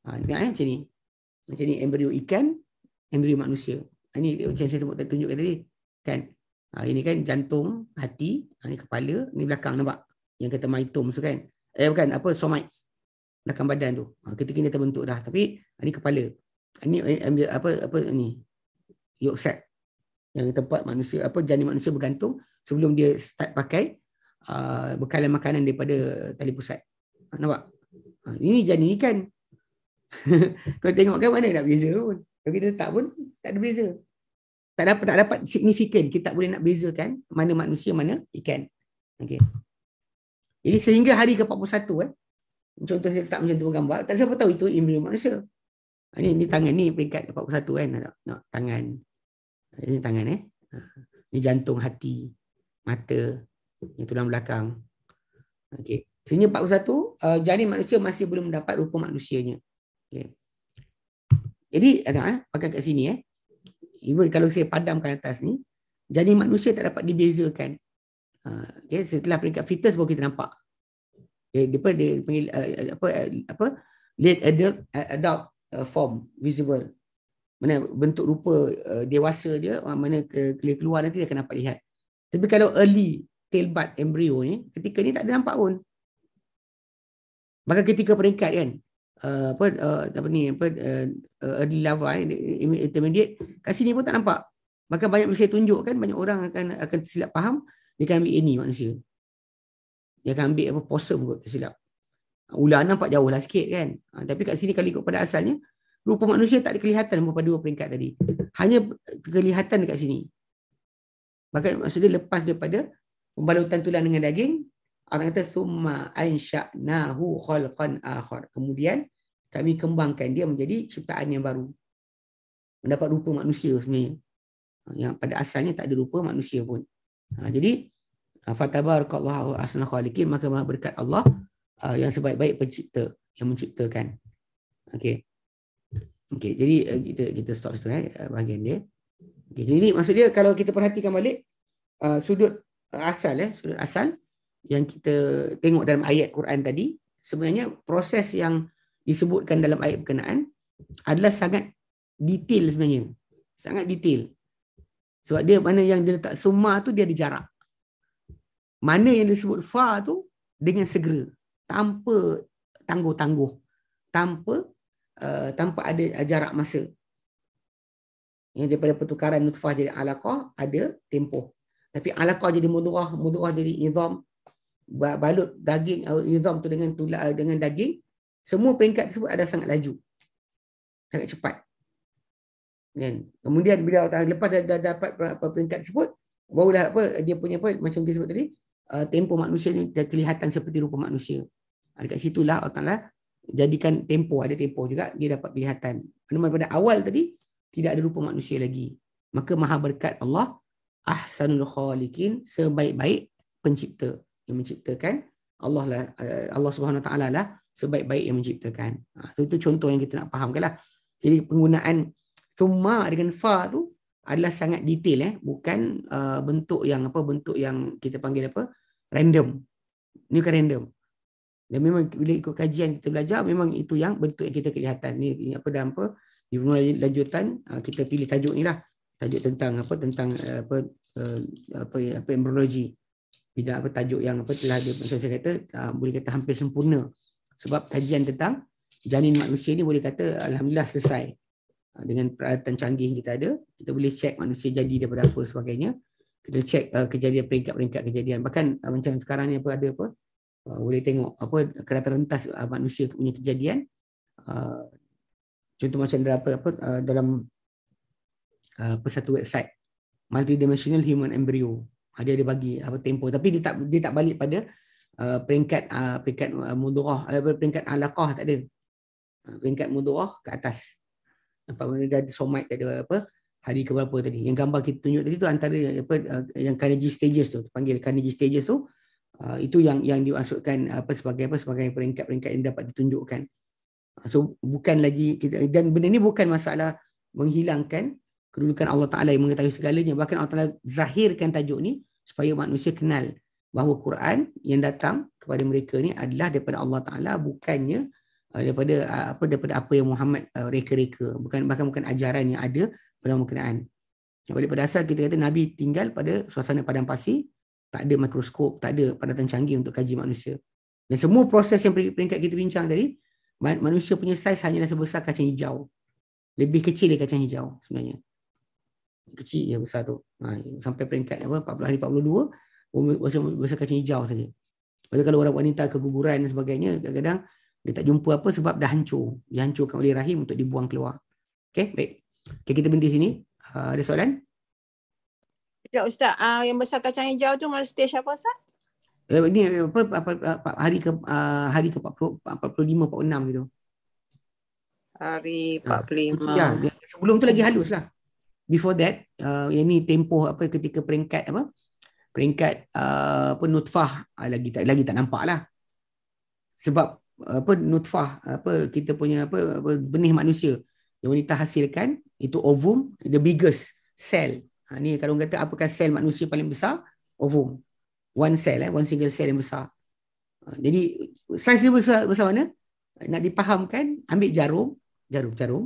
Ha, tengok eh, macam ni. Macam ni embrio ikan, embrio manusia. Ini ha, macam saya sebut tunjukkan tadi. Kan? Ha, ini kan jantung, hati, ha, ini kepala, ni belakang nampak? Yang kata mitom tu kan? Eh bukan, apa? Somites. Belakang badan tu. Ha, ketika ni terbentuk dah. Tapi ha, ini kepala. Ini eh, apa apa, apa ni? Yoksat. Yang tempat manusia, apa janin manusia bergantung sebelum dia start pakai uh, bekalan makanan daripada tali pusat. Ha, nampak? Ha, ini janin kan, [laughs] Kau tengok kan mana nak beza pun. Kalau kita letak pun tak ada beza tak dapat tak dapat signifikan kita tak boleh nak bezakan mana manusia mana ikan okey jadi sehingga hari ke-41 eh contoh saya tak macam tu gambar tak siapa tahu itu embrio manusia ini, ha, ini tangan ni peringkat 41 kan eh, nak no, tangan ini tangan eh ini ha, jantung hati mata yang tulang belakang okey sehingga 41 uh, jari manusia masih belum dapat rupa manusianya okey jadi ada eh pakai kat sini eh even kalau saya padamkan atas ni, jadi manusia tak dapat dibezakan. Uh, okay, setelah peringkat fetus baru kita nampak. Okay, dia, dia panggil uh, apa, uh, apa, late adult, uh, adult uh, form, visible. Mana bentuk rupa uh, dewasa dia, ah, mana ke, keluar nanti dia akan dapat lihat. Tapi kalau early tail embryo ni, ketika ni tak ada nampak pun. Maka ketika peringkat kan, Eh, apa uh, apa ni apa uh, early lava eh, intermediate kat sini pun tak nampak maka banyak mesti tunjuk kan banyak orang akan akan silap faham dia akan ambil ini manusia dia akan ambil apa possum kot silap. ular nampak jauh lah sikit kan ha, tapi kat sini kalau ikut pada asalnya rupa manusia tak ada kelihatan pada dua peringkat tadi hanya kelihatan dekat sini maka maksudnya lepas daripada pembalutan tulang dengan daging Allah kata summa ansha'nahu khalqan akhar. Kemudian kami kembangkan dia menjadi ciptaan yang baru. Mendapat rupa manusia sebenarnya. Yang pada asalnya tak ada rupa manusia pun. Ha, jadi ha, fatabarakallahu asna khaliqin maka maha berkat Allah ha, yang sebaik-baik pencipta yang menciptakan. Okey. Okey, jadi eh, kita kita stop situ eh bahagian dia. Okay, jadi maksud dia kalau kita perhatikan balik uh, sudut asal eh sudut asal yang kita tengok dalam ayat Quran tadi sebenarnya proses yang disebutkan dalam ayat berkenaan adalah sangat detail sebenarnya sangat detail sebab dia mana yang dia letak summa tu dia ada jarak mana yang disebut fa tu dengan segera tanpa tangguh-tangguh tanpa uh, tanpa ada uh, jarak masa yang daripada pertukaran nutfah jadi alaqah ada tempoh tapi alaqah jadi mudurah mudurah jadi nizam balut daging nizam eh, tu dengan tulang eh, dengan daging semua peringkat tersebut ada sangat laju sangat cepat kan kemudian bila orang lepas dah, dah dapat apa peringkat tersebut barulah apa dia punya apa macam dia sebut tadi eh, tempo manusia ni dia kelihatan seperti rupa manusia ha, lah, ada situlah orang Allah jadikan tempo ada tempo juga dia dapat kelihatan kerana pada awal tadi tidak ada rupa manusia lagi maka maha berkat Allah ahsanul khaliqin sebaik-baik pencipta yang menciptakan Allah lah eh, Allah Subhanahu taala lah sebaik-baik yang menciptakan. Ha, itu, itu contoh yang kita nak kan lah. Jadi penggunaan summa dengan fa tu adalah sangat detail eh bukan uh, bentuk yang apa bentuk yang kita panggil apa random. Ini bukan random. Dan memang bila ikut kajian kita belajar memang itu yang bentuk yang kita kelihatan. Ni apa dan apa di permulaan lanjutan uh, kita pilih tajuk ni lah. Tajuk tentang apa tentang uh, apa uh, apa apa embryology bidang apa tajuk yang apa telah dia saya kata uh, boleh kata hampir sempurna sebab kajian tentang janin manusia ni boleh kata alhamdulillah selesai uh, dengan peralatan canggih yang kita ada kita boleh check manusia jadi daripada apa sebagainya kita check uh, kejadian peringkat-peringkat kejadian bahkan uh, macam sekarang ni apa ada apa uh, boleh tengok apa kereta rentas uh, manusia punya kejadian uh, contoh macam dalam apa, apa uh, dalam uh, apa satu website multidimensional human embryo ha, dia ada bagi apa tempo, tapi dia tak dia tak balik pada uh, peringkat uh, peringkat uh, mudurah uh, peringkat alaqah tak ada uh, peringkat mudurah ke atas apa benda dia ada somat dia ada apa hari ke berapa tadi yang gambar kita tunjuk tadi tu antara apa uh, yang kanji stages tu panggil kanji stages tu uh, itu yang yang dimasukkan apa sebagai apa sebagai peringkat-peringkat yang dapat ditunjukkan uh, so bukan lagi kita dan benda ni bukan masalah menghilangkan kedudukan Allah Taala yang mengetahui segalanya bahkan Allah Taala zahirkan tajuk ni supaya manusia kenal bahawa Quran yang datang kepada mereka ni adalah daripada Allah Taala bukannya uh, daripada uh, apa daripada apa yang Muhammad uh, reka-reka bukan bahkan bukan ajaran yang ada dalam Quran. Jadi pada asal kita kata Nabi tinggal pada suasana padang pasir, tak ada mikroskop, tak ada peralatan canggih untuk kaji manusia. Dan semua proses yang peringkat kita bincang tadi, manusia punya saiz hanyalah sebesar kacang hijau. Lebih kecil dari kacang hijau sebenarnya kecil yang besar tu. Ha, sampai peringkat apa 14 hari 42 macam besar kacang hijau saja. Pada kalau orang wanita keguguran dan sebagainya kadang-kadang dia tak jumpa apa sebab dah hancur. Dihancurkan oleh rahim untuk dibuang keluar. Okey, baik. Okay, kita berhenti sini. Uh, ada soalan? Ya, Ustaz. Uh, yang besar kacang hijau tu mana stage apa, Ustaz? Uh, ini apa, apa, apa, apa, hari ke uh, hari ke 40, 45, 46 gitu. Hari 45. Ah, uh, ya, sebelum tu lagi halus lah before that uh, yang ni tempoh apa ketika peringkat apa peringkat uh, apa nutfah uh, lagi tak lagi tak nampak lah sebab uh, apa nutfah apa kita punya apa, apa benih manusia yang wanita hasilkan itu ovum the biggest cell ha, ni kalau kata apakah sel manusia paling besar ovum one cell eh, one single cell yang besar ha, jadi saiz dia besar, besar mana nak dipahamkan ambil jarum jarum jarum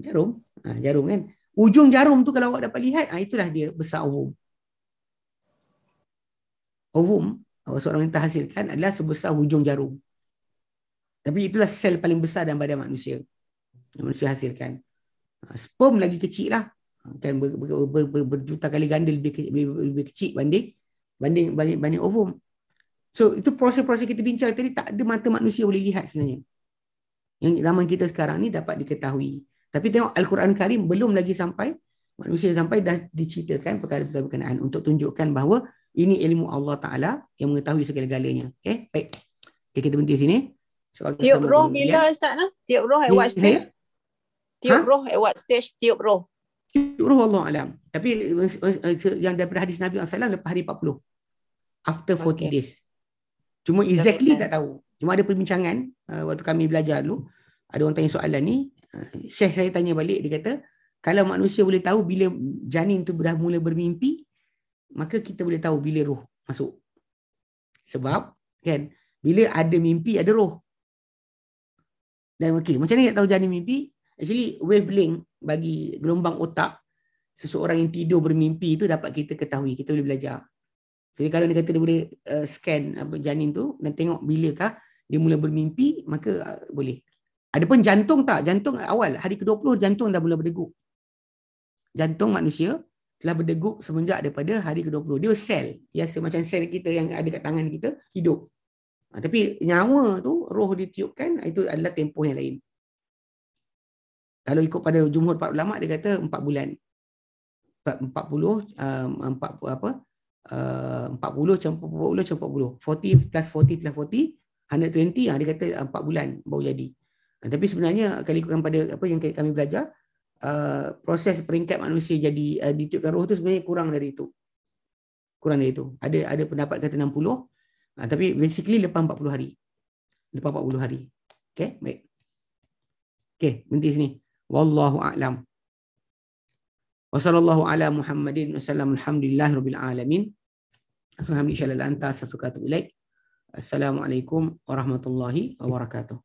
jarum ha, jarum kan ujung jarum tu kalau awak dapat lihat ah itulah dia besar ovum ovum awak ah, seorang wanita terhasilkan adalah sebesar hujung jarum tapi itulah sel paling besar dalam badan manusia yang manusia hasilkan ah, sperm lagi kecil lah ah, kan ber, ber, ber, ber, berjuta kali ganda lebih, lebih, lebih kecil banding banding banding, banding ovum So itu proses-proses kita bincang tadi tak ada mata manusia boleh lihat sebenarnya. Yang zaman kita sekarang ni dapat diketahui. Tapi tengok Al-Quran Karim belum lagi sampai manusia sampai dah diceritakan perkara-perkara berkenaan untuk tunjukkan bahawa ini ilmu Allah Taala yang mengetahui segala-galanya. Okey, baik. Okay, kita berhenti sini. Sebab tiup roh bila ya. Ustaz nak? Tiup roh at what stage? Tiup ha? roh at what stage? Tiup roh. Tiup roh Allah Alam. Tapi yang daripada hadis Nabi SAW lepas hari 40. After 40 okay. days. Cuma exactly tak tahu. Cuma ada perbincangan uh, waktu kami belajar dulu. Ada orang tanya soalan ni. Eh, syekh saya tanya balik dia kata kalau manusia boleh tahu bila janin tu dah mula bermimpi maka kita boleh tahu bila roh masuk sebab kan bila ada mimpi ada roh dan okey macam ni nak tahu janin mimpi actually wavelength bagi gelombang otak seseorang yang tidur bermimpi tu dapat kita ketahui kita boleh belajar jadi kalau dia kata dia boleh uh, scan apa janin tu dan tengok bilakah dia mula bermimpi maka uh, boleh ada pun jantung tak? Jantung awal, hari ke-20 jantung dah mula berdegup. Jantung manusia telah berdegup semenjak daripada hari ke-20. Dia sel, biasa macam sel kita yang ada kat tangan kita, hidup. Ha, tapi nyawa tu, roh ditiupkan, itu adalah tempoh yang lain. Kalau ikut pada jumhur para ulama dia kata 4 bulan. 40 40 um, apa? 40 um, campur 40 campur 40. 40 plus 40 plus 40 120 ah dia kata 4 um, bulan baru jadi. Ah, tapi sebenarnya kalau ikutkan pada apa yang kami belajar uh, proses peringkat manusia jadi uh, ditiupkan roh tu sebenarnya kurang dari itu kurang dari itu ada ada pendapat kata 60 uh, tapi basically lepas 40 hari lepas 40 hari okay baik okey berhenti sini wallahu a'lam wa sallallahu ala muhammadin wa sallam alhamdulillah rabbil alamin Assalamualaikum warahmatullahi wabarakatuh.